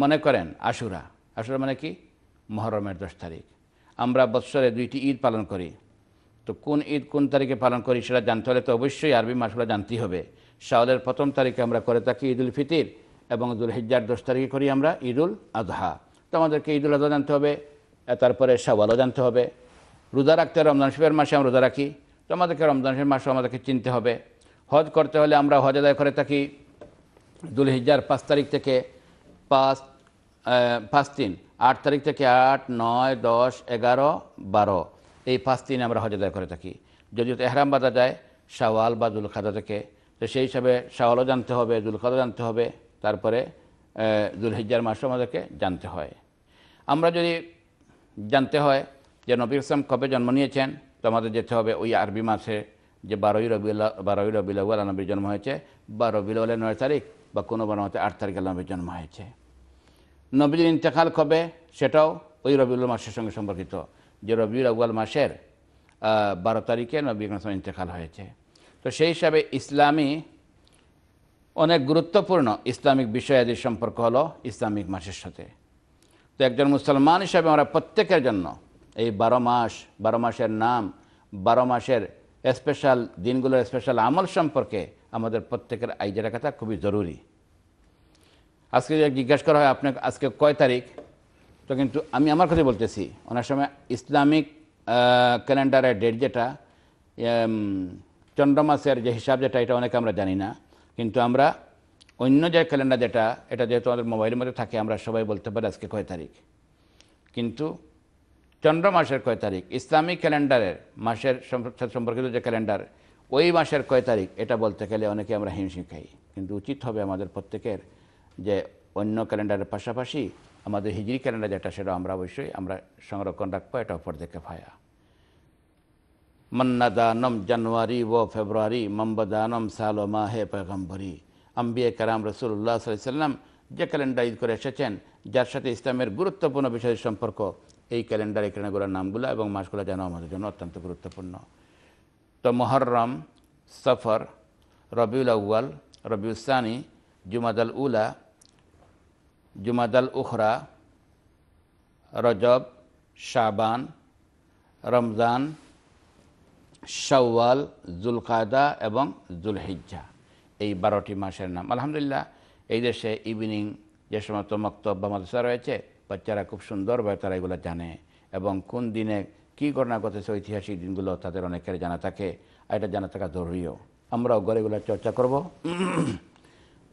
মনে করেন আশুরা আশুরা মানে কি মহরমের দশ তারিখ আমরা বৎসরে দুইটি ঈদ পালন করি তো কোন ঈদ কোন তারিখে পালন করি সেটা জানতে হলে তো অবশ্যই আরবি মাসগুলো জানতেই হবে শাওলের প্রথম তারিখে আমরা করে থাকি ঈদুল ফিতির এবং দুল হিজ্জার দশ তারিখে করি আমরা ঈদুল আজহা তো আমাদেরকে ঈদুল আজহা জানতে হবে তারপরে শাওয়ালও জানতে হবে রোজা রাখতে রমজান শিবের মাসে আমরা রোজা রাখি তো আমাদেরকে রমজান শিবের মাসও আমাদেরকে চিনতে হবে হজ করতে হলে আমরা হজ আদায় করে থাকি দুলহিজার পাঁচ তারিখ থেকে পাঁচ পাঁচ দিন আট তারিখ থেকে আট নয় দশ এগারো বারো এই পাঁচ দিন আমরা হজ আদায় করে থাকি যদি এহরাম বাজা যায় শাওয়াল বা দুলখাদা থেকে তো সেই হিসাবে শাওয়ালও জানতে হবে দুলখাদা জানতে হবে তারপরে দুলহিজার মাসও আমাদেরকে জানতে হয় আমরা যদি জানতে হয় যে নবী ইসলাম কবে জন্ম নিয়েছেন তোমাদের যেতে হবে ওই আরবি মাসে যে বারোই রবিউল্লা বারোই রবিউল নবীর জন্ম হয়েছে বা রবিউলের নয় তারিখ বা কোনো বার হতে আট তারিখে নবীর জন্ম হয়েছে নবীর ইন্তেকাল কবে সেটাও ওই রবিউল মাসের সঙ্গে সম্পর্কিত যে রবিউল আউ্বাল মাসের বারো তারিখে নবী ইসলাম ইন্তেকাল হয়েছে তো সেই হিসাবে ইসলামী অনেক গুরুত্বপূর্ণ ইসলামিক বিষয়াদি সম্পর্ক হলো ইসলামিক মাসের সাথে তো একজন মুসলমান হিসাবে আমরা প্রত্যেকের জন্য এই বারো মাস বারো মাসের নাম বারো মাসের স্পেশাল দিনগুলোর স্পেশাল আমল সম্পর্কে আমাদের প্রত্যেকের আইজে রাখাটা খুবই জরুরি আজকে যদি জিজ্ঞাসা করা হয় আপনাকে আজকে কয় তারিখ তো কিন্তু আমি আমার কথা বলতেছি অনেক সময় ইসলামিক ক্যালেন্ডারের ডেট যেটা চন্দ্রমাসের যে হিসাব যেটা এটা অনেকে আমরা জানি না কিন্তু আমরা অন্য যে ক্যালেন্ডার যেটা এটা যেহেতু আমাদের মোবাইলের মধ্যে থাকে আমরা সবাই বলতে পারি আজকে কয় তারিখ কিন্তু চন্দ্র মাসের কয় তারিখ ইসলামিক ক্যালেন্ডারের মাসের সম্পর্কিত যে ক্যালেন্ডার ওই মাসের কয় তারিখ এটা বলতে গেলে অনেকে আমরা হিমশিম খাই কিন্তু উচিত হবে আমাদের প্রত্যেকের যে অন্য ক্যালেন্ডারের পাশাপাশি আমাদের হিজড়ি ক্যালেন্ডার যেটা সেটা আমরা অবশ্যই আমরা সংরক্ষণ রাখবো এটা উপর দেখে ভায়া মন্নাদানম জানুয়ারি ও ফেব্রুয়ারি মম্বদানম সাল ও মাহে পেগম্বরি আম্বিয়ে কারাম রসুল্লাহ সাল্লাম যে ক্যালেন্ডার ঈদ করে এসেছেন যার সাথে ইসলামের গুরুত্বপূর্ণ বিষয়ের সম্পর্ক এই ক্যালেন্ডার এখানে ক্যালেন্ডারগুলোর নামগুলো এবং মাসগুলো যেন আমাদের জন্য অত্যন্ত গুরুত্বপূর্ণ তো মহরম সফর রবিউল আউ্য়াল রবিউসানি জুমাদাল উলা জুমাদাল উখরা রজব শাবান রমজান শাওয়াল জুলকায়দা এবং জুলহিজ্জা এই বারোটি মাসের নাম আলহামদুলিল্লাহ এই দেশে ইভিনিং যে সমস্ত মক্তব্য বা মাদ্রাসা রয়েছে বাচ্চারা খুব সুন্দরভাবে তারা এগুলো জানে এবং কোন দিনে কী ঘটনা ঘটেছে ঐতিহাসিক দিনগুলো তাদের অনেকের জানা থাকে আর এটা জানা থাকা জরুরিও আমরাও ঘরে এগুলো চর্চা করব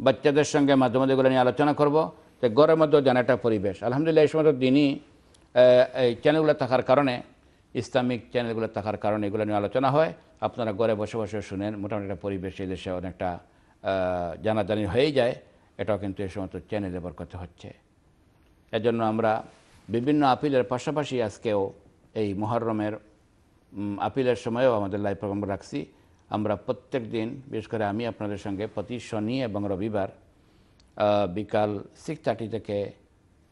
বাচ্চাদের সঙ্গে মাঝে মাঝে এগুলো নিয়ে আলোচনা করব যে ঘরের মধ্যেও জানা একটা পরিবেশ আলহামদুলিল্লাহ এই সময় দিনই এই চ্যানেলগুলো থাকার কারণে ইসলামিক চ্যানেলগুলো থাকার কারণে এগুলো নিয়ে আলোচনা হয় আপনারা ঘরে বসে বসে শুনেন মোটামুটি একটা পরিবেশ এই দেশে অনেকটা জানাজানি হয়েই যায় এটাও কিন্তু এই সমস্ত চ্যানেলের বরকতে হচ্ছে এজন্য আমরা বিভিন্ন আপিলের পাশাপাশি আজকেও এই মহরমের আপিলের সময়ও আমাদের লাইভ প্রোগ্রাম রাখছি আমরা প্রত্যেক দিন বিশেষ করে আমি আপনাদের সঙ্গে প্রতি শনি এবং রবিবার বিকাল সিক্স থার্টি থেকে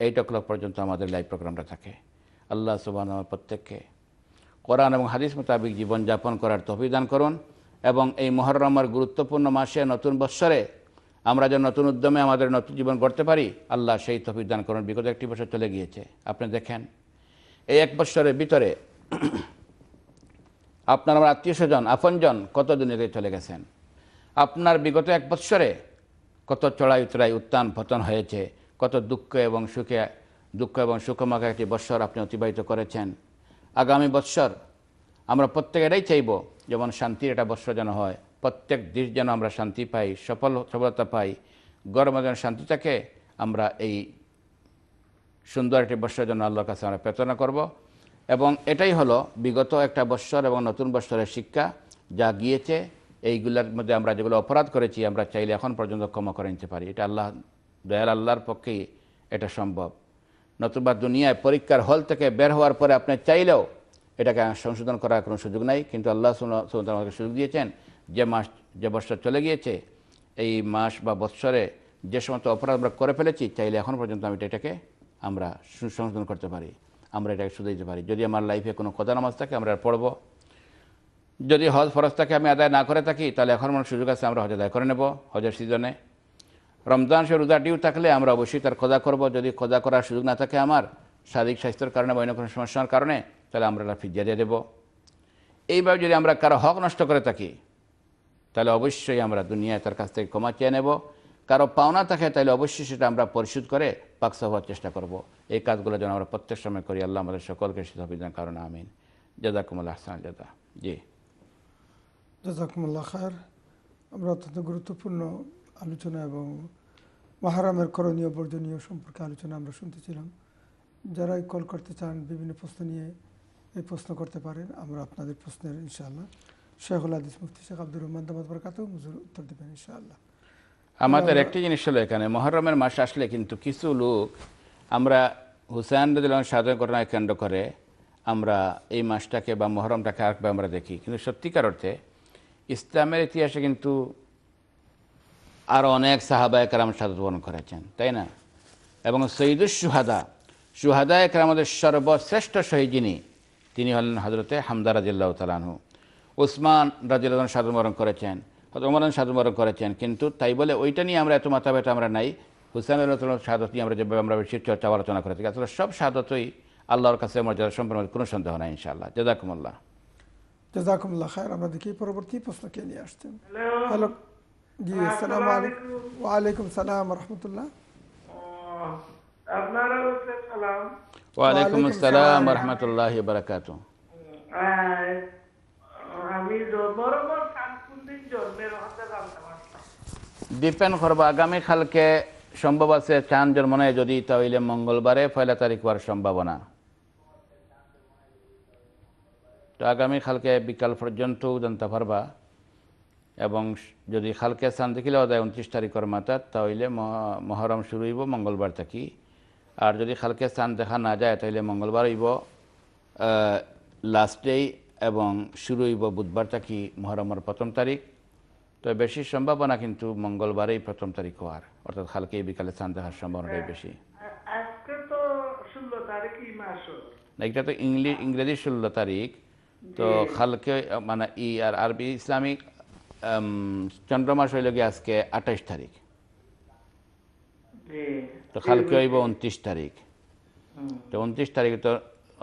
এইট ও ক্লক পর্যন্ত আমাদের লাইভ প্রোগ্রামটা থাকে আল্লাহ সুবান আমার প্রত্যেককে কোরআন এবং হাদিস মোতাবিক জীবনযাপন করার তফিদান করুন এবং এই মহরমের গুরুত্বপূর্ণ মাসে নতুন বৎসরে আমরা যেন নতুন উদ্যমে আমাদের নতুন জীবন গড়তে পারি আল্লাহ সেই তফিক দান করুন বিগত একটি বছর চলে গিয়েছে আপনি দেখেন এই এক বছরের ভিতরে আপনার আমার আত্মীয় স্বজন আপনজন কতজনেরই চলে গেছেন আপনার বিগত এক বৎসরে কত চড়াই উতরাই উত্থান পতন হয়েছে কত দুঃখ এবং সুখে দুঃখ এবং সুখমাখা একটি বৎসর আপনি অতিবাহিত করেছেন আগামী বৎসর আমরা প্রত্যেকেরাই চাইব যেমন শান্তির একটা বৎসর যেন হয় প্রত্যেক দেশ যেন আমরা শান্তি পাই সফল সফলতা পাই গরম যেন শান্তি থাকে আমরা এই সুন্দর একটি বৎসর যেন আল্লাহর কাছে আমরা প্রার্থনা করব এবং এটাই হলো বিগত একটা বৎসর এবং নতুন বৎসরের শিক্ষা যা গিয়েছে এইগুলোর মধ্যে আমরা যেগুলো অপরাধ করেছি আমরা চাইলে এখন পর্যন্ত ক্ষমা করে নিতে পারি এটা আল্লাহ দয়াল আল্লাহর পক্ষেই এটা সম্ভব নতুবা দুনিয়ায় পরীক্ষার হল থেকে বের হওয়ার পরে আপনি চাইলেও এটাকে সংশোধন করার কোনো সুযোগ নাই কিন্তু আল্লাহ সুন্দর আমাদেরকে সুযোগ দিয়েছেন যে মাস যে বৎসর চলে গিয়েছে এই মাস বা বৎসরে যে সমস্ত অপরাধ আমরা করে ফেলেছি চাইলে এখন পর্যন্ত আমি এটাকে আমরা সুসংশোধন করতে পারি আমরা এটাকে শুধু দিতে পারি যদি আমার লাইফে কোনো কথা নামাজ থাকে আমরা পড়ব যদি হজ থাকে আমি আদায় না করে থাকি তাহলে এখন আমার সুযোগ আছে আমরা হজ আদায় করে নেব হজের সিজনে রমজান সে রোজা ডিউ থাকলে আমরা অবশ্যই তার খোদা করব যদি খোদা করার সুযোগ না থাকে আমার শারীরিক স্বাস্থ্যের কারণে বা অন্য কোনো সমস্যার কারণে তাহলে আমরা ফিজিয়া দিয়ে দেবো এইভাবে যদি আমরা কারো হক নষ্ট করে থাকি তাহলে অবশ্যই আমরা দুনিয়ায় তার কাছ থেকে ক্ষমা চেয়ে নেব কারো পাওনা থাকে তাহলে অবশ্যই সেটা আমরা পরিশোধ করে পাকসা হওয়ার চেষ্টা করব এই কাজগুলো যেন আমরা প্রত্যেক সময় করি আল্লাহ আমাদের সকলকে সিদ্ধ কারণ আমিন কুমল হাসান জাদা জি কুমল আখার আমরা অত্যন্ত গুরুত্বপূর্ণ আলোচনা এবং মাহারামের করণীয় বর্জনীয় সম্পর্কে আলোচনা আমরা শুনতেছিলাম যারাই কল করতে চান বিভিন্ন প্রশ্ন নিয়ে এই প্রশ্ন করতে পারেন আমরা আপনাদের প্রশ্নের ইনশাআল্লাহ আমাদের একটি জিনিস হলো এখানে মহরমের মাস আসলে কিন্তু কিছু লোক আমরা হুসেন সাধারণ ঘটনায় কেন্দ্র করে আমরা এই মাসটাকে বা মহরমটাকে আঁকবে আমরা দেখি কিন্তু সত্যিকার অর্থে ইসলামের ইতিহাসে কিন্তু আরও অনেক সাহাবায় কারাম সাধুবরণ করেছেন তাই না এবং সৈদুস সুহাদা সুহাদা একরামদের সর্বশ্রেষ্ঠ শহীদ যিনি তিনি হলেন হজরতে হামদারাজিল্লাহ তালানহু ওসমান রাজিল্লাহ সাদু মরণ করেছেন হয়তো ওমরান সাদু মরণ করেছেন কিন্তু তাই বলে ওইটা নিয়ে আমরা এত মাথাব্যথা আমরা নাই হুসেন আল্লাহ সাদত নিয়ে আমরা যেভাবে আমরা বেশি চর্চা আলোচনা করে থাকি আসলে সব সাদতই আল্লাহর কাছে মর্যাদা সম্পন্ন কোনো সন্দেহ নাই ইনশাআল্লাহ জাজাকুমুল্লাহ জাজাকুমুল্লাহ খায়ের আমরা দেখি পরবর্তী প্রশ্ন কে নিয়ে আসছেন হ্যালো জি আসসালাম আলাইকুম ওয়ালাইকুম সালাম রহমতুল্লাহ আপনার ওয়ালাইকুম আসসালাম রহমতুল্লাহ বারাকাতু ডিপেন্ড করবো আগামীকালকে সম্ভব আছে চান জন্ম নেয় যদি তাহলে মঙ্গলবারে পয়লা তারিখ হওয়ার সম্ভাবনা তো আগামীকালকে বিকাল পর্যন্ত জানতে পারবা এবং যদি খালকে স্থান দেখিলে অদায় উনত্রিশ তারিখের মাথা তাহলে মহরম শুরু হইব মঙ্গলবার থাকি আর যদি খালকে স্থান দেখা না যায় তাহলে মঙ্গলবার হইব ডে এবং শুরুই বা বুধবার থাকি মহরমের প্রথম তারিখ তো বেশি সম্ভাবনা কিন্তু মঙ্গলবারেই প্রথম তারিখ হওয়ার অর্থাৎ হালকে বিকালে চান দেওয়ার সম্ভাবনাটাই হ্যাঁ। বেশি এটা তো ইংলিশ হ্যাঁ। ইংরেজি ষোলো তারিখ তো খালকে মানে ই আর আরবি ইসলামিক চন্দ্রমাস হইল গিয়ে আজকে আঠাইশ তারিখ তো খালকে হইব উনত্রিশ তারিখ তো উনত্রিশ তারিখে তো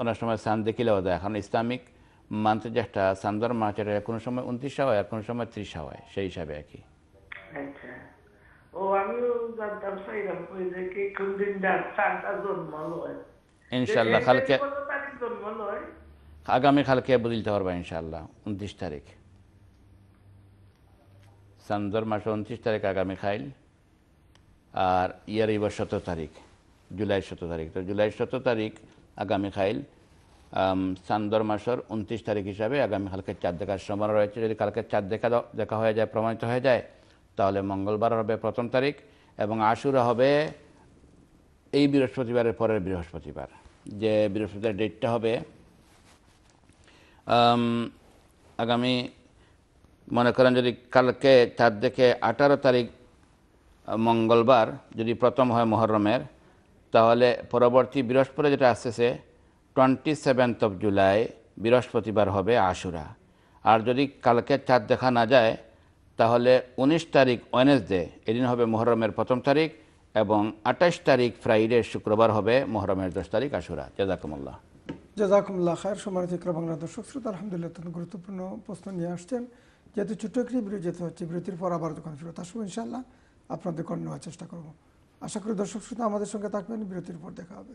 অনেক সময় চান দেখিলেও যায় এখন ইসলামিক মান্থ যে একটা সানদার মাছ কোনো সময় উনত্রিশ হয় আর কোনো সময় ত্রিশ হয় সেই হিসাবে আর কি আচ্ছা। ও জানতাম যে কি কোন দিন ইনশাল্লাহ কালকে আগামী কালকে বুঝতে পারবা ইনশাল্লাহ উনত্রিশ তারিখ সান্দর মাসে উনত্রিশ তারিখ আগামী খাইল আর ইয়ার এবার সতেরো তারিখ জুলাই সতেরো তারিখ তো জুলাই সতেরো তারিখ আগামী খাইল সান্দর মাসের উনত্রিশ তারিখ হিসাবে আগামীকালকে চাঁদ দেখার সম্ভাবনা রয়েছে যদি কালকে চাঁদ দেখা দেখা হয়ে যায় প্রমাণিত হয়ে যায় তাহলে মঙ্গলবার হবে প্রথম তারিখ এবং আশুরা হবে এই বৃহস্পতিবারের পরের বৃহস্পতিবার যে বৃহস্পতিবার ডেটটা হবে আগামী মনে করেন যদি কালকে চাঁদ দেখে আঠারো তারিখ মঙ্গলবার যদি প্রথম হয় মহরমের তাহলে পরবর্তী বৃহস্পতি যেটা আসতেছে টোয়েন্টি সেভেন্থ অফ জুলাই বৃহস্পতিবার হবে আশুরা আর যদি কালকে চাঁদ দেখা না যায় তাহলে উনিশ তারিখ ওয়েনেসডে এদিন হবে মহরমের প্রথম তারিখ এবং আঠাশ তারিখ ফ্রাইডে শুক্রবার হবে মহরমের দশ তারিখ আশুরা জাজাকুমুল্লাহ জাজাকুমুল্লাহ খায়ের সমানিত বাংলা দর্শক শ্রোতা আলহামদুলিল্লাহ গুরুত্বপূর্ণ প্রশ্ন নিয়ে আসছেন যেহেতু ছোট্ট একটি বিরতি যেতে হচ্ছে বিরতির পর আবার দোকান ফেরত আসবো ইনশাল্লাহ আপনাদের কর নেওয়ার চেষ্টা করব আশা করি দর্শক শ্রোতা আমাদের সঙ্গে থাকবেন বিরতির পর দেখা হবে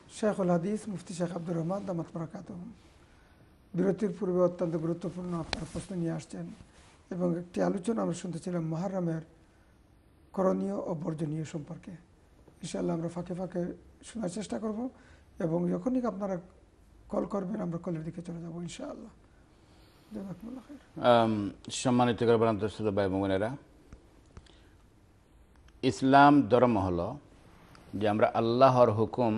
শেখুল হাদিস মুফতি শেখ আব্দুর রহমান দামাত মারাকাত বিরতির পূর্বে অত্যন্ত গুরুত্বপূর্ণ আপনার প্রশ্ন নিয়ে আসছেন এবং একটি আলোচনা আমরা শুনতেছিলাম মহারামের করণীয় ও বর্জনীয় সম্পর্কে ইনশাল্লাহ আমরা ফাঁকে ফাঁকে শোনার চেষ্টা করব এবং যখনই আপনারা কল করবেন আমরা কলের দিকে চলে যাবো ইনশাআল্লাহ সম্মানিত ভাই বোনেরা ইসলাম ধর্ম হলো যে আমরা আল্লাহর হুকুম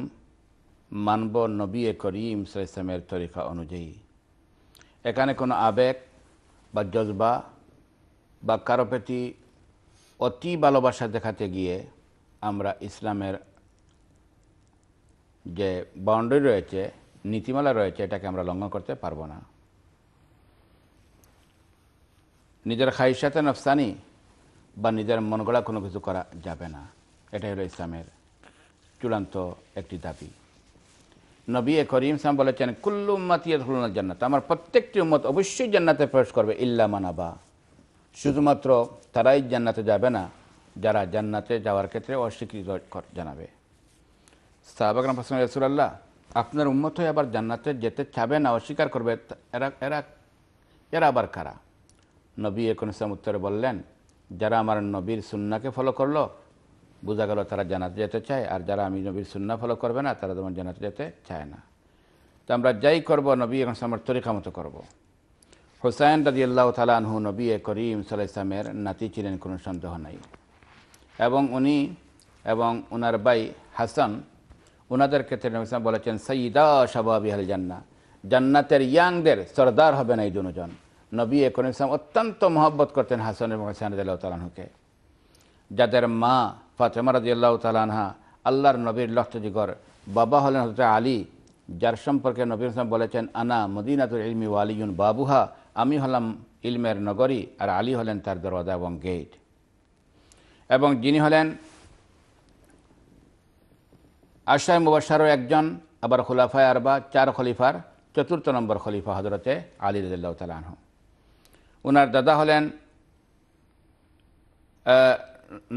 মানব নবী করিম সাইসলামের তরিকা অনুযায়ী এখানে কোনো আবেগ বা জজবা বা কারো প্রতি অতি ভালোবাসা দেখাতে গিয়ে আমরা ইসলামের যে বাউন্ডারি রয়েছে নীতিমালা রয়েছে এটাকে আমরা লঙ্ঘন করতে পারবো না নিজের খাইসাতে নফসানি বা নিজের মনগড়া কোনো কিছু করা যাবে না এটাই হলো ইসলামের চূড়ান্ত একটি দাবি নবী করিম সাম বলেছেন কুল্লু মাতিয়া জান্নাত আমার প্রত্যেকটি উম্মত অবশ্যই জান্নাতে প্রবেশ করবে ইল্লা মানাবা শুধুমাত্র তারাই জান্নাতে যাবে না যারা জান্নাতে যাওয়ার ক্ষেত্রে অস্বীকৃত জানাবে সাহাবাগ্রাম প্রসঙ্গ রসুল্লাহ আপনার উন্মত হয়ে আবার জান্নাতে যেতে চাবে না অস্বীকার করবে এরা এরা এরা আবার কারা নবী এখন ইসলাম উত্তরে বললেন যারা আমার নবীর সুন্নাকে ফলো করলো বোঝা গেল তারা জানাতে যেতে চায় আর যারা আমি নবীর সুন্না ফলো করবে না তারা তোমার জানাতে যেতে চায় না তো আমরা যাই করব নবী এখন আমার তরিকা মতো করবো হোসাইন রাজি আল্লাহ তালাহু নবী এ করিম সাল্লাহ ইসলামের নাতি ছিলেন কোনো সন্দেহ নাই এবং উনি এবং ওনার বাই হাসান ওনাদের ক্ষেত্রে নবী ইসলাম বলেছেন সঈদা সবাবি আল জান্না জান্নাতের ইয়াংদের সর্দার হবে না এই দুজন নবী করিম ইসলাম অত্যন্ত মহব্বত করতেন হাসান এবং হোসাইন রাজি আল্লাহ তালাহুকে যাদের মা ফাতেমা রাজি আল্লাহ তালানহা আল্লাহর নবীর লক্ষ্যজিগর বাবা হলেন হজরত আলী যার সম্পর্কে নবীর হোসেন বলেছেন আনা মদিনাতুল ইলমি ওয়ালিউন বাবুহা আমি হলাম ইলমের নগরী আর আলী হলেন তার দরওয়াজা এবং গেট এবং যিনি হলেন আশাই মুবাসারও একজন আবার খোলাফায় আরবা চার খলিফার চতুর্থ নম্বর খলিফা হজরতে আলী রাজিল্লাহ তালানহ ওনার দাদা হলেন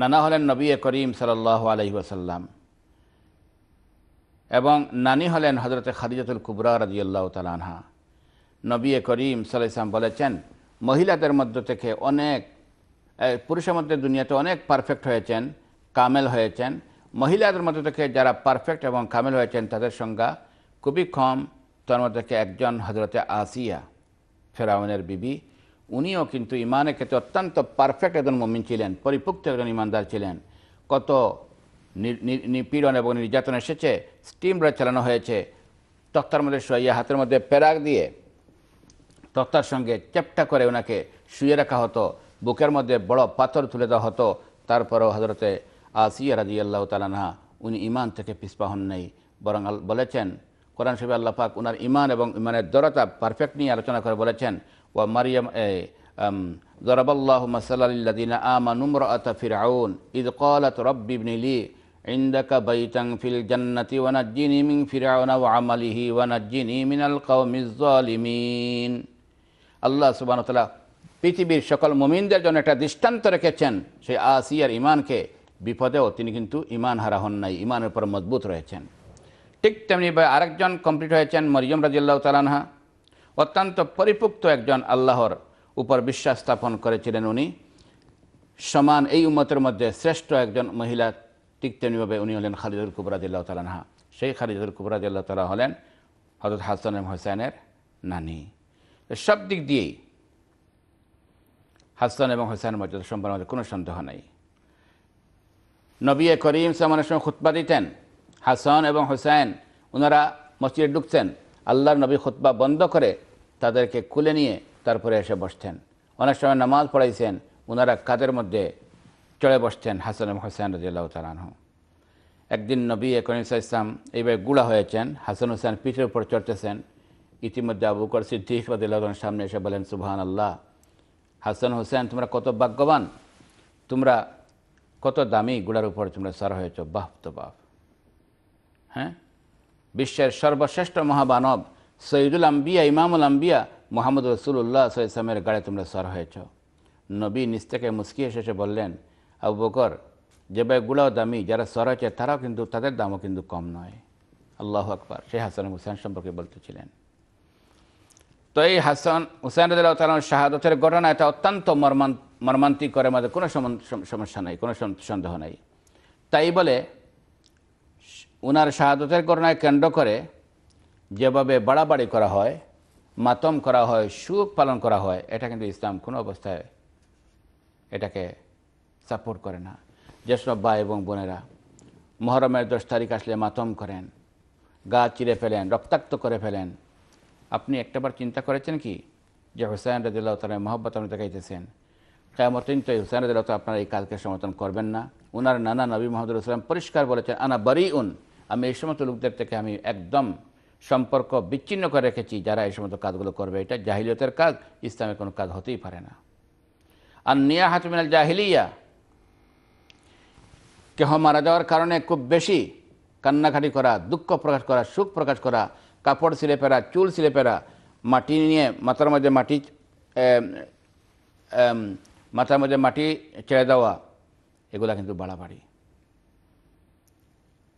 নানা হলেন নবী করিম সাল্লাহ আলহি এবং নানি হলেন হজরত খাদিজাতুল কুবরা রাজিউল্লাহ তালানহা নবী করিম সাল্লাম বলেছেন মহিলাদের মধ্য থেকে অনেক পুরুষের মধ্যে দুনিয়াতে অনেক পারফেক্ট হয়েছেন কামেল হয়েছেন মহিলাদের মধ্য থেকে যারা পারফেক্ট এবং কামেল হয়েছেন তাদের সংজ্ঞা খুবই কম তার মধ্যে থেকে একজন হজরতে আসিয়া ফেরাউনের বিবি উনিও কিন্তু ইমানের ক্ষেত্রে অত্যন্ত পারফেক্ট একজন মমিন ছিলেন পরিপুক্ত একজন ইমানদার ছিলেন কত নিপীড়ন এবং নির্যাতন এসেছে স্টিমরা চালানো হয়েছে তক্তার মধ্যে শুয়ে হাতের মধ্যে পেরাক দিয়ে তক্তার সঙ্গে চেপটা করে ওনাকে শুয়ে রাখা হতো বুকের মধ্যে বড় পাথর তুলে দেওয়া হতো তারপরেও হজরতে আসিয়া রাজি আল্লাহ তালানহা উনি ইমান থেকে পিসপা হন নেই বরং বলেছেন কোরআন শরীফ আল্লাহ পাক উনার ইমান এবং ইমানের দরতা পারফেক্ট নিয়ে আলোচনা করে বলেছেন ও মারিয়াম এ জরাবাল্লাহ মাসাল্লাদিনা আমানুমর আতা ফিরাউন ইদ কলাত রব্বিবনিলি ইন্দাকা বাইতাং ফিল জান্নাতি ওয়ানাজ্জিনি মিন ফিরাউনা ওয়া আমালিহি ওয়ানাজ্জিনি মিনাল কওমিজ জালিমিন আল্লাহ সুবহানাহু পৃথিবীর সকল মুমিনদের জন্য একটা দৃষ্টান্ত রেখেছেন সেই আসিয়ার ইমানকে বিপদেও তিনি কিন্তু ইমান হারা হন নাই ইমানের উপর মজবুত রয়েছেন ঠিক তেমনিভাবে আরেকজন কমপ্লিট হয়েছেন মরিয়ম রাজিল্লাহ তালানহা অত্যন্ত পরিপুক্ত একজন আল্লাহর উপর বিশ্বাস স্থাপন করেছিলেন উনি সমান এই উম্মতের মধ্যে শ্রেষ্ঠ একজন মহিলা ঠিক তেমনিভাবে উনি হলেন খালিদুল কুবরাজিল্লাহ তালানহা সেই খালিদুল কুবরাজিল্লাহ তালা হলেন হজরত হাসান হোসেনের নানি সব দিক দিয়েই হাসান এবং হোসেনের মর্যাদা সম্পর্কে কোনো সন্দেহ নাই নবী করিম সামানের সময় খুতবা দিতেন হাসান এবং হোসেন ওনারা মসজিদে ঢুকছেন আল্লাহর নবী খুতবা বন্ধ করে তাদেরকে খুলে নিয়ে তারপরে এসে বসতেন অনেক সময় নামাজ পড়াইছেন ওনারা কাদের মধ্যে চড়ে বসতেন হাসান হোসেন রাজিয়াল তালান একদিন নবী একনিসা ইসলাম এইভাবে গুড়া হয়েছেন হাসান হোসেন পিঠের উপর চড়তেছেন ইতিমধ্যে আবু বকর সিদ্দিক রাজিয়াল সামনে এসে বলেন সুবহান আল্লাহ হাসান হোসেন তোমরা কত ভাগ্যবান তোমরা কত দামি গুড়ার উপর তোমরা সার হয়েছ বাহ তো বাহ হ্যাঁ বিশ্বের সর্বশ্রেষ্ঠ মহাবানব সৈদুল আম্বিয়া ইমামুল আম্বিয়া মোহাম্মদ রসুল্লাহ সাল্লামের গাড়ে তোমরা সর হয়েছ নবী নিস্তেকে মুস্কি এসে বললেন আবু বকর যে ব্যাগগুলাও দামি যারা সর হয়েছে তারাও কিন্তু তাদের দামও কিন্তু কম নয় আল্লাহ আকবর সেই হাসান হুসেন সম্পর্কে বলতেছিলেন তো এই হাসান হুসেন রদুল্লাহ শাহাদতের ঘটনা এটা অত্যন্ত মর্মান মর্মান্তিক করে আমাদের কোনো সমস্যা নাই কোনো সন্দেহ নাই তাই বলে ওনার শাহাদতের ঘটনায় কেন্দ্র করে যেভাবে বাড়াবাড়ি করা হয় মাতম করা হয় সুখ পালন করা হয় এটা কিন্তু ইসলাম কোনো অবস্থায় এটাকে সাপোর্ট করে না যেসব ভাই এবং বোনেরা মহরমের দশ তারিখ আসলে মাতম করেন গা চিরে ফেলেন রক্তাক্ত করে ফেলেন আপনি একটাবার চিন্তা করেছেন কি যে হুসাইন রাজিল্লাহ তালের মহব্বত আপনি দেখাইতেছেন কেমন তো হুসাইন রাজিল্লাহ আপনার এই কাজকে সমর্থন করবেন না ওনার নানা নবী মোহাম্মদুল ইসলাম পরিষ্কার বলেছেন আনা বারি উন আমি এই সমস্ত লোকদের থেকে আমি একদম সম্পর্ক বিচ্ছিন্ন করে রেখেছি যারা এই সমস্ত কাজগুলো করবে এটা জাহিলিয়তের কাজ ইসলামে কোনো কাজ হতেই পারে না আর নিয়া হাতমিনাল জাহিলিয়া কেহ মারা যাওয়ার কারণে খুব বেশি কান্নাকাটি করা দুঃখ প্রকাশ করা সুখ প্রকাশ করা কাপড় সিলে পেরা চুল ছিলে পেরা মাটি নিয়ে মাথার মধ্যে মাটি মাথার মধ্যে মাটি ছেড়ে দেওয়া এগুলা কিন্তু বাড়াবাড়ি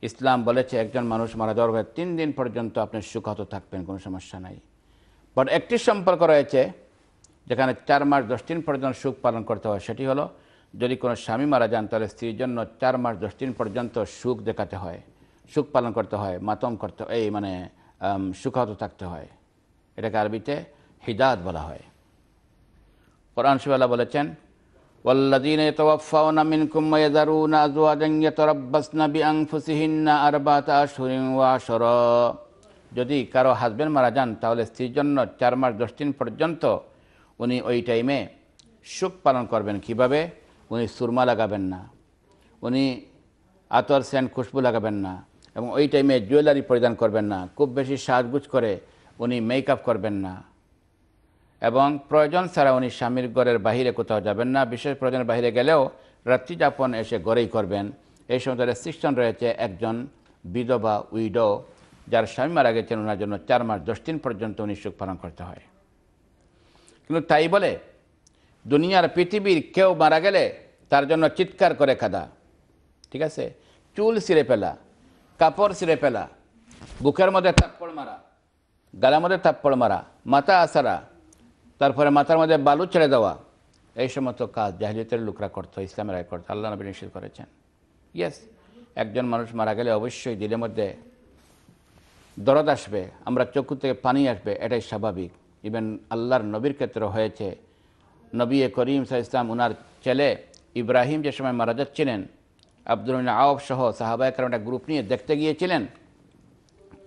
ইসলাম বলেছে একজন মানুষ মারা যাওয়ার পরে তিন দিন পর্যন্ত আপনি সুখত থাকবেন কোনো সমস্যা নাই বাট একটি সম্পর্ক রয়েছে যেখানে চার মাস দশ দিন পর্যন্ত সুখ পালন করতে হয় সেটি হলো যদি কোনো স্বামী মারা যান তাহলে স্ত্রীর জন্য চার মাস দশ দিন পর্যন্ত সুখ দেখাতে হয় সুখ পালন করতে হয় মাতম করতে এই মানে সুখত থাকতে হয় এটাকে আরবিতে হিদাত বলা হয় কোরআন সুবাল্লাহ বলেছেন والذين يتوفون منكم ويذرون أزواجا يتربصن بأنفسهن أربعة أشهر وعشرا যদি কারো হাজব্যান্ড মারা যান তাহলে স্ত্রীর জন্য চার মাস দশ দিন পর্যন্ত উনি ওই টাইমে সুখ পালন করবেন কিভাবে উনি সুরমা লাগাবেন না উনি আতর স্যান্ড খুশবু লাগাবেন না এবং ওই টাইমে জুয়েলারি পরিধান করবেন না খুব বেশি সাজগুজ করে উনি মেকআপ করবেন না এবং প্রয়োজন ছাড়া উনি স্বামীর ঘরের বাহিরে কোথাও যাবেন না বিশেষ প্রয়োজনের বাহিরে গেলেও রাত্রিযাপন এসে গড়েই করবেন এই সময় সিস্টেম রয়েছে একজন বিধবা উইডো যার স্বামী মারা গেছেন ওনার জন্য চার মাস দশ দিন পর্যন্ত উনি সুখ পালন করতে হয় কিন্তু তাই বলে দুনিয়ার পৃথিবীর কেউ মারা গেলে তার জন্য চিৎকার করে খাদা ঠিক আছে চুল ছিঁড়ে ফেলা কাপড় ছিঁড়ে ফেলা বুকের মধ্যে থাপ্পড় মারা গালার মধ্যে থাপ্পড় মারা মাথা আসারা তারপরে মাথার মধ্যে বালু ছেড়ে দেওয়া এই সমস্ত কাজ জাহিলিয়তের লোকরা করত ইসলামের আয় আল্লাহ নবী নিষেধ করেছেন ইয়েস একজন মানুষ মারা গেলে অবশ্যই দিলের মধ্যে দরদ আসবে আমরা চক্ষু থেকে পানি আসবে এটাই স্বাভাবিক ইভেন আল্লাহর নবীর ক্ষেত্রে হয়েছে নবী করিম সাহ ইসলাম উনার ছেলে ইব্রাহিম যে সময় মারা যাচ্ছিলেন আব্দুল আওফ সহ সাহাবায় কারণ একটা গ্রুপ নিয়ে দেখতে গিয়েছিলেন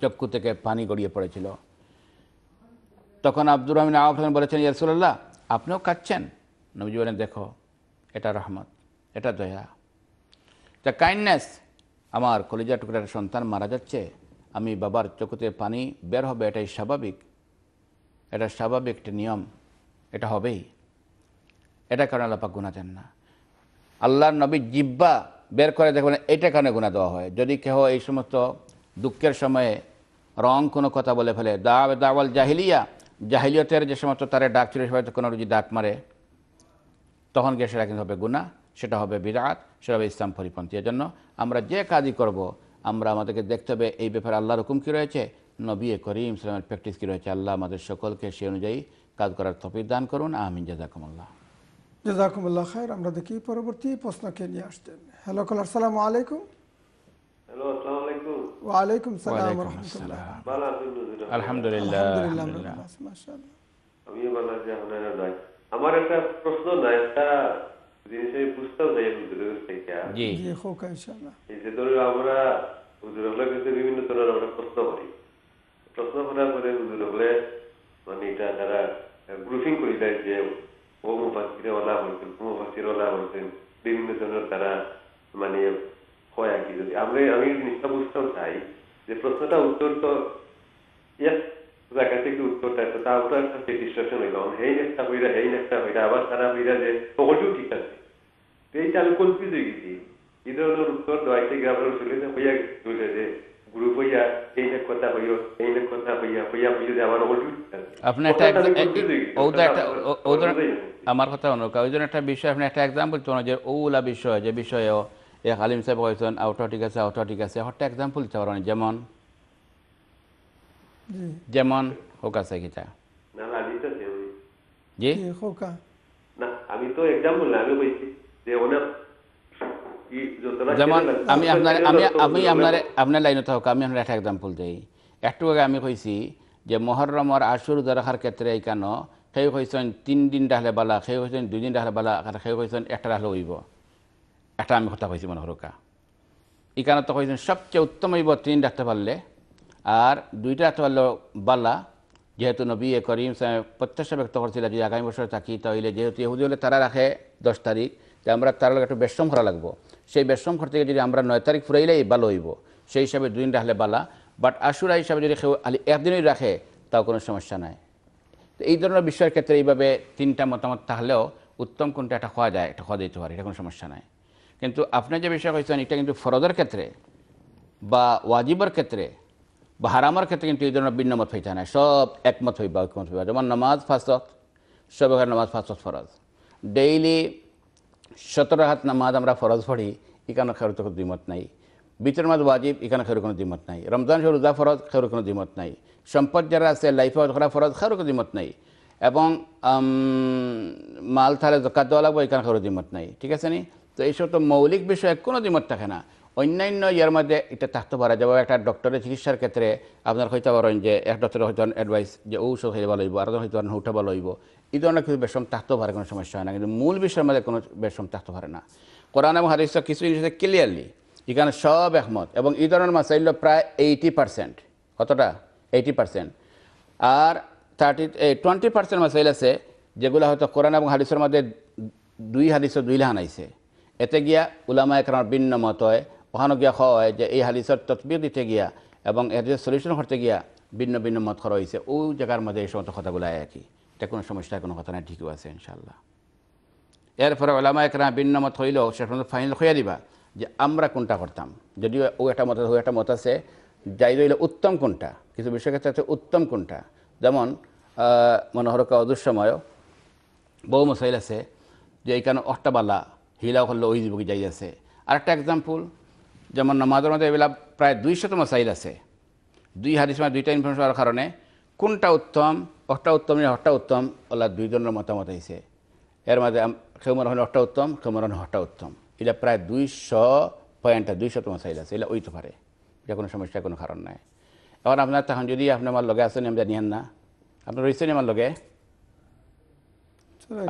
চক্ষু থেকে পানি গড়িয়ে পড়েছিল তখন আব্দুর রহমিন আওয়াফ বলেছেন ইয়ারসুল্লাহ আপনিও কাঁদছেন নবীজি বলেন দেখো এটা রহমত এটা দয়া দ্য কাইন্ডনেস আমার কলিজা টুকরার সন্তান মারা যাচ্ছে আমি বাবার চোখতে পানি বের হবে এটাই স্বাভাবিক এটা স্বাভাবিক একটা নিয়ম এটা হবেই এটা কারণে আল্লাপাক গুণা দেন না আল্লাহর নবী জিব্বা বের করে দেখবেন এটা কারণে গুণা দেওয়া হয় যদি কেহ এই সমস্ত দুঃখের সময়ে রং কোনো কথা বলে ফেলে দাওয়াল জাহিলিয়া জাহিলিয়তের যে সমস্ত তারে ডাক ছিল সবাই কোনো যদি ডাক মারে তখন গিয়ে সেটা কিন্তু হবে গুণা সেটা হবে বিরাট সেটা হবে ইসলাম পরিপন্থী এর জন্য আমরা যে কাজই করব আমরা আমাদেরকে দেখতে হবে এই ব্যাপারে আল্লাহ রকম কী রয়েছে নবী করিম ইসলামের প্র্যাকটিস কী রয়েছে আল্লাহ আমাদের সকলকে সে অনুযায়ী কাজ করার তফিক দান করুন আমিন জাজাকুমুল্লাহ জাজাকুমুল্লাহ খায়ের আমরা দেখি পরবর্তী প্রশ্নকে নিয়ে আসতেন হ্যালো কলার সালাম আলাইকুম হ্যালো আসসালামু আলাইকুম ওয়ালাইকুম সালাম রহমতুল্লাহ আলহামদুলিল্লাহ আলহামদুলিল্লাহ আমার একটা প্রশ্ন না একটা জিনিস আমি বুঝতাম যাই এই যে ধরো আমরা হুজুর হলে বিভিন্ন ধরনের আমরা প্রশ্ন করি প্রশ্ন করার পরে হুজুর হলে মানে এটা তারা গ্রুপিং করে দেয় যে ও ওলা বলছেন ও ওলা হয়েছেন বিভিন্ন ধরনের তারা মানে হয় আর কি যদি আমি আমি জিনিসটা বুঝতেও চাই যে প্রশ্নটা উত্তর তো একটু উত্তরটা আছে একটা আমার হেই হইরা হেই হইরা আবার হইরা যে ঠিক আছে কনফিউজ হয়ে গেছি এই ধরনের উত্তর গ্রামের চলে যে হইয়া চলে যে গ্রুপ হইয়া এই কথা হইও এই কথা হইয়া হইয়া হইয়া যে আমার আপনি একটা আমার কথা অনুকা ওই জন্য একটা বিষয় আপনি একটা এক্সাম্পল চলো যে ওলা বিষয় যে বিষয়ে এক আলিম সাহেব কয়েছেন আউটার ঠিক আছে আউটার ঠিক আছে হঠাৎ এক্সাম্পল দিতে পারি যেমন যেমন হোক আছে কিতা জি হোক আমি আমি কইছি যে ওনা যেমন আমি আগে আমি কইছি যে মহরমর আচুৰ দরকার ক্ষেত্রে এই কেন সেই কৈছন তিনিদিন দিন বালা সেই কইছেন দুদিন দিন বালা সেই কৈছন এটা ডাহলে উইব এটা আমি হতা পাইছি মনে হরকা এই কারণে তো হয়েছেন সবচেয়ে উত্তম হইব তিন রাখতে পারলে আর দুইটা রাখতে পারলো বালা যেহেতু নবী এ করিম প্রত্যাশা ব্যক্ত করছিল যে আগামী বছর থাকি তাহলে যেহেতু ইহুদি হলে তারা রাখে দশ তারিখ তো আমরা তার একটু বেশ্রম করা লাগবো সেই বেশ্রম ঘর থেকে যদি আমরা নয় তারিখ ফুরাইলে এই বালো হইব সেই হিসাবে দুদিন রাখলে বালা বাট আশুরা হিসাবে যদি কেউ আলি একদিনই রাখে তাও কোনো সমস্যা নাই তো এই ধরনের বিষয়ের ক্ষেত্রে এইভাবে তিনটা মতামত থাকলেও উত্তম কোনটা একটা খোয়া যায় একটা খোয়া দিতে পারে এটা কোনো সমস্যা নাই কিন্তু আপনি যে বিষয় কইছেন এটা কিন্তু ফরজের ক্ষেত্রে বা ওয়াজিবর ক্ষেত্রে বা হারামর ক্ষেত্রে কিন্তু এই ধরনের ভিন্নমত থাকে না সব একমত হইবা একমত হইবা যেমন নামাজ ফাঁসত সব এখানে নামাজ ফাঁসত ফরজ ডেইলি সতেরো হাত নামাজ আমরা ফরজ পড়ি এখানে খেরো তো দ্বিমত নাই বিতর মাজ ওয়াজিব এখানে খেরো কোনো দ্বিমত নাই রমজান শহ রোজা ফরজ খেরো কোনো দ্বিমত নাই সম্পদ যারা আছে লাইফে করা ফরজ খেরো কোনো দ্বিমত নাই এবং মাল থালে জকাত দেওয়া লাগবে এখানে খেরো দ্বিমত নাই ঠিক আছে নি তো এইসব তো মৌলিক বিষয়ে কোনো দিমত থাকে না অন্যান্য ইয়ার মধ্যে এটা থাকতে পারে যেমন একটা ডক্টরের চিকিৎসার ক্ষেত্রে আপনার হইতে পারেন যে এক ডক্টরের হয়তো অ্যাডভাইস যে ঔষধ হয়ে লইব আর হয়তো বলা লইব এই ধরনের কিছু বেশম থাকতে পারে কোনো সমস্যা হয় না কিন্তু মূল বিষয়ের মধ্যে কোনো বেশম থাকতে পারে না কোরআন এবং হাদিস কিছু জিনিস ক্লিয়ারলি এখানে সব একমত এবং এই ধরনের মাসাইল প্রায় এইটি পার্সেন্ট কতটা এইটি পার্সেন্ট আর থার্টি টোয়েন্টি পার্সেন্ট মাসাইল আছে যেগুলো হয়তো কোরআন এবং হাদিসের মধ্যে দুই হাদিসও দুই লাহান আইসে এতে গিয়া উলামা একরামার ভিন্ন মত হয় ওখানে গিয়া হয় যে এই হালিসের তৎবির দিতে গিয়া এবং যে সলিউশন করতে গিয়া ভিন্ন ভিন্ন মত খরা হয়েছে ও জায়গার মধ্যে এই সমস্ত কথাগুলো কি এটা কোনো সমস্যা কোনো কথা নাই ঠিকও আছে ইনশাল্লাহ এরপরে ওলামা একরা ভিন্ন মত হইলেও সে ফাইনাল হইয়া দিবা যে আমরা কোনটা করতাম যদিও ও একটা মত ও একটা মত আছে যাই রইল উত্তম কোনটা কিছু বিষয় ক্ষেত্রে আছে উত্তম কোনটা যেমন মনোহরকা অদৃশ্যময় বহু মশাইল আছে যে এইখানে অষ্টাবালা হিলা করলে ওই যুবকে যাই আছে একটা এক্সাম্পল যেমন নমাজের মধ্যে এবার প্রায় দুইশতম মাসাইল আছে দুই হাদিস মানে দুইটা ইনফরমেশন হওয়ার কারণে কোনটা উত্তম অষ্টা উত্তম হট্টা উত্তম ওলা দুইজনের মতামত হয়েছে এর মাঝে মনে হন অষ্টা উত্তম মনে হন হট্টা উত্তম এটা প্রায় দুইশো পয়েন্টটা দুইশতম মাসাইল আছে এটা ওইতে পারে এটা কোনো সমস্যার কোনো কারণ নাই এখন আপনার তখন যদি আপনি আমার লগে আসেন আমি জানিয়েন না আপনার রয়েছেন আমার লগে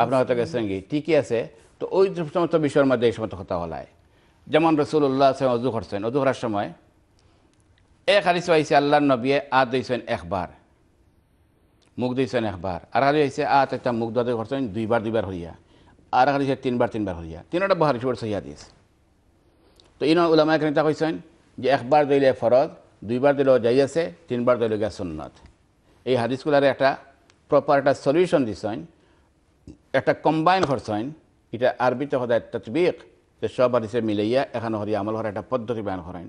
আপনার হয়তো গেছেন কি ঠিকই আছে তো ওই সমস্ত বিষয়ের মধ্যে এই সমস্ত কথা হয় যেমন রসুল্লাহ সাহেব অজু করছেন অজু করার সময় এক হারিস হয়েছে আল্লাহ নবীয়ে আ দিয়েছেন একবার মুখ দিয়েছেন একবার আর হারি হয়েছে আ একটা মুখ দাদু করছেন দুইবার দুইবার হইয়া আর হয়েছে তিনবার তিনবার হইয়া তিনটা বহার হিসেবে সহিয়া দিয়েছে তো ইন উলামায় কেনিতা কইছেন যে একবার দিলে ফরজ দুইবার দিলেও যাই আছে তিনবার দিলে গিয়া সুন্নত এই হাদিসগুলার একটা প্রপার একটা সলিউশন দিছেন একটা কম্বাইন করছেন এটা আরবিতে হদায় তৎবিক যে সব হাদিসে মিলাইয়া এখানে হরি আমল হওয়ার একটা পদ্ধতি বয়ান করেন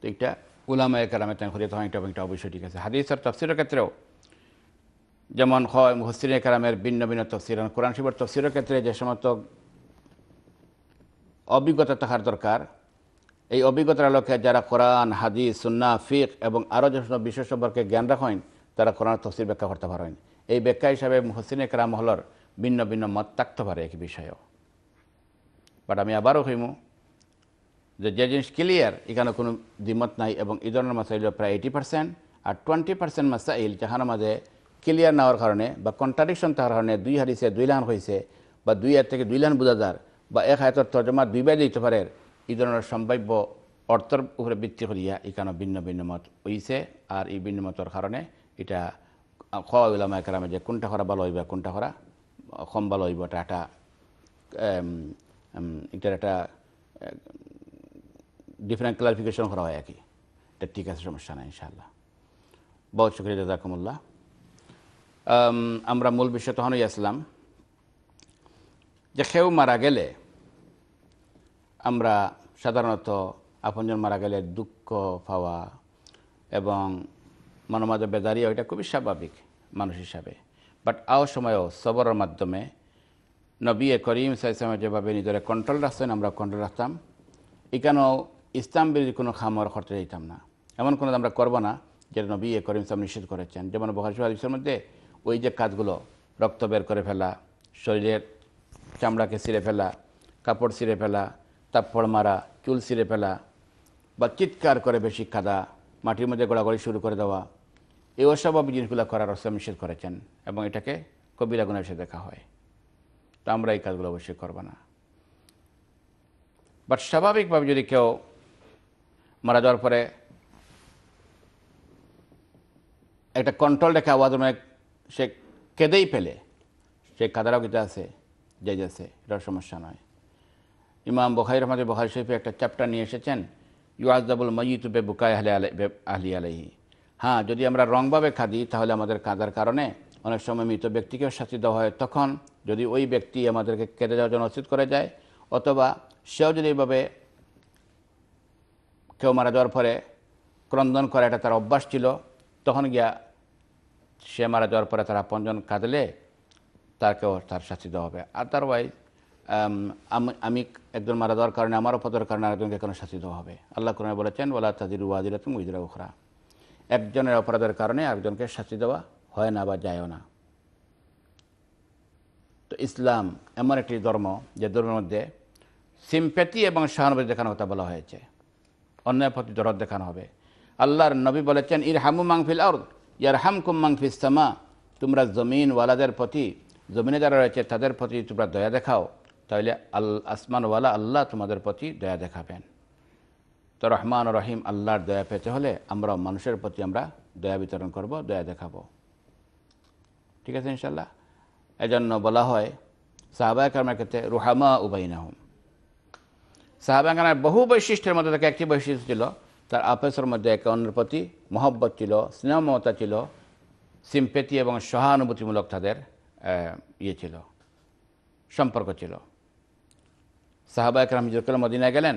তো এটা উলামায় কালামে তেন হরিয়া তখন একটা একটা অবশ্যই ঠিক আছে হাদিস আর তফসিরের ক্ষেত্রেও যেমন হয় মুহসিন একরামের ভিন্ন ভিন্ন তফসির কোরআন শিবর তফসিরের ক্ষেত্রে যে সমস্ত অভিজ্ঞতা থাকার দরকার এই অভিজ্ঞতার আলোকে যারা কোরআন হাদিস সুন্না ফিক এবং আরও যে সমস্ত বিশেষ সম্পর্কে জ্ঞান রাখেন তারা কোরআন তফসির ব্যাখ্যা করতে পারেন এই ব্যাখ্যা হিসাবে মুহসিন কালাম হলর ভিন্ন ভিন্ন মত থাকতে পারে এক বিষয়েও বাট আমি আবারও হইমু যে যে জিনিস ক্লিয়ার এখানে কোনো দ্বিমত নাই এবং এই ধরনের মাসাইল প্রায় এইটি পার্সেন্ট আর টোয়েন্টি পার্সেন্ট মাসাইল যেখানে মাঝে ক্লিয়ার নেওয়ার কারণে বা কন্ট্রাডিকশন থাকার কারণে দুই হারিছে দুই লান হয়েছে বা দুই হাত থেকে দুই লান বোঝা যার বা এক হাতের তর্জমা দুই বাই দিতে পারে এই ধরনের সম্ভাব্য অর্থর উপরে ভিত্তি করিয়া এখানে ভিন্ন ভিন্ন মত হইছে আর এই ভিন্ন মতের কারণে এটা খাওয়া উলামা যে কোনটা করা ভালো হইবে কোনটা করা কম ভালো হইব এটা একটা এটার একটা ডিফারেন্ট ক্লারিফিকেশন করা হয় আর কি এটা ঠিক আছে সমস্যা নাই ইনশাআল্লাহ বহুত শুক্রিয়া জাজাকুমুল্লাহ আমরা মূল বিষয় তখনই আসলাম যে খেউ মারা গেলে আমরা সাধারণত আপনজন মারা গেলে দুঃখ পাওয়া এবং মনোমাজ বেদারি এটা খুবই স্বাভাবিক মানুষ হিসাবে বাট আও সময়ও সবরের মাধ্যমে নবী করিম সাইসামে যেভাবে নিজের কন্ট্রোল রাখছেন আমরা কন্ট্রোল রাখতাম এখানেও ইসলাম বিরোধী কোনো খামর খরচা দিতাম না এমন কোনো আমরা করবো না যেটা নবী করিম সাহেব নিষেধ করেছেন যেমন বহাসু মধ্যে ওই যে কাজগুলো রক্ত বের করে ফেলা শরীরের চামড়াকে ছিঁড়ে ফেলা কাপড় ছিঁড়ে ফেলা তাপ্পড় মারা চুল ছিঁড়ে ফেলা বা চিৎকার করে বেশি খাদা মাটির মধ্যে গোড়াগড়ি শুরু করে দেওয়া এই অস্বাভাবিক জিনিসগুলো করার অসম নিষেধ করেছেন এবং এটাকে কবিরা সাথে দেখা হয় তো আমরা এই কাজগুলো অবশ্যই করব না বাট স্বাভাবিকভাবে যদি কেউ মারা যাওয়ার পরে একটা কন্ট্রোল রেখে আওয়াজ মানে সে কেঁদেই ফেলে সে কাদারাও কিছু আছে যে যাচ্ছে এটার সমস্যা নয় ইমাম বখাই রহমান বখারি শরীফে একটা চ্যাপ্টার নিয়ে এসেছেন ইউ ইউআজাবুল ময়িত বে বুকায় আহলে আলে আহলি আলহি হ্যাঁ যদি আমরা রংভাবে খাদি তাহলে আমাদের কাঁদার কারণে অনেক সময় মৃত ব্যক্তিকেও শাস্তি দেওয়া হয় তখন যদি ওই ব্যক্তি আমাদেরকে কেটে যাওয়ার জন্য উচিত করে যায় অথবা সেও যদি এইভাবে কেউ মারা যাওয়ার পরে ক্রন্দন করা এটা তার অভ্যাস ছিল তখন গিয়া সে মারা যাওয়ার পরে তারা পঞ্জন কাঁদলে তাকেও তার শাস্তি দেওয়া হবে আদারওয়াইজ আমি একজন মারা যাওয়ার কারণে আমার অপদের কারণে আরেকজনকে কোনো শাস্তি দেওয়া হবে আল্লাহ কোরআন বলেছেন ওলা তাজির ওয়াজিরা তুমি উজরা উখরা একজনের অপরাধের কারণে আরেকজনকে শাস্তি দেওয়া হয় না বা যায়ও না তো ইসলাম এমন একটি ধর্ম যে ধর্মের মধ্যে সিম্প্যাথি এবং সহানুভূতি দেখানোর কথা বলা হয়েছে অন্যের প্রতি দরদ দেখানো হবে আল্লাহর নবী বলেছেন ইর হামু মাংফিল আর ইয়ার হামকুম মাংফিস সামা তোমরা জমিন ওয়ালাদের প্রতি জমিনে যারা রয়েছে তাদের প্রতি তোমরা দয়া দেখাও তাহলে আল আসমানওয়ালা আল্লাহ তোমাদের প্রতি দয়া দেখাবেন তো রহমান রহিম আল্লাহর দয়া পেতে হলে আমরা মানুষের প্রতি আমরা দয়া বিতরণ করব দয়া দেখাবো ঠিক আছে ইনশাল্লাহ এজন্য বলা হয় সাহাবা কামার ক্ষেত্রে রুহামা উবাইন হুম সাহাবা কামার বহু বৈশিষ্ট্যের মধ্যে তাকে একটি বৈশিষ্ট্য ছিল তার আপেসের মধ্যে একে অন্যের প্রতি মহব্বত ছিল স্নেহ মমতা ছিল সিম্পেতি এবং সহানুভূতিমূলক তাদের ইয়ে ছিল সম্পর্ক ছিল সাহাবা যে যখন মদিনায় গেলেন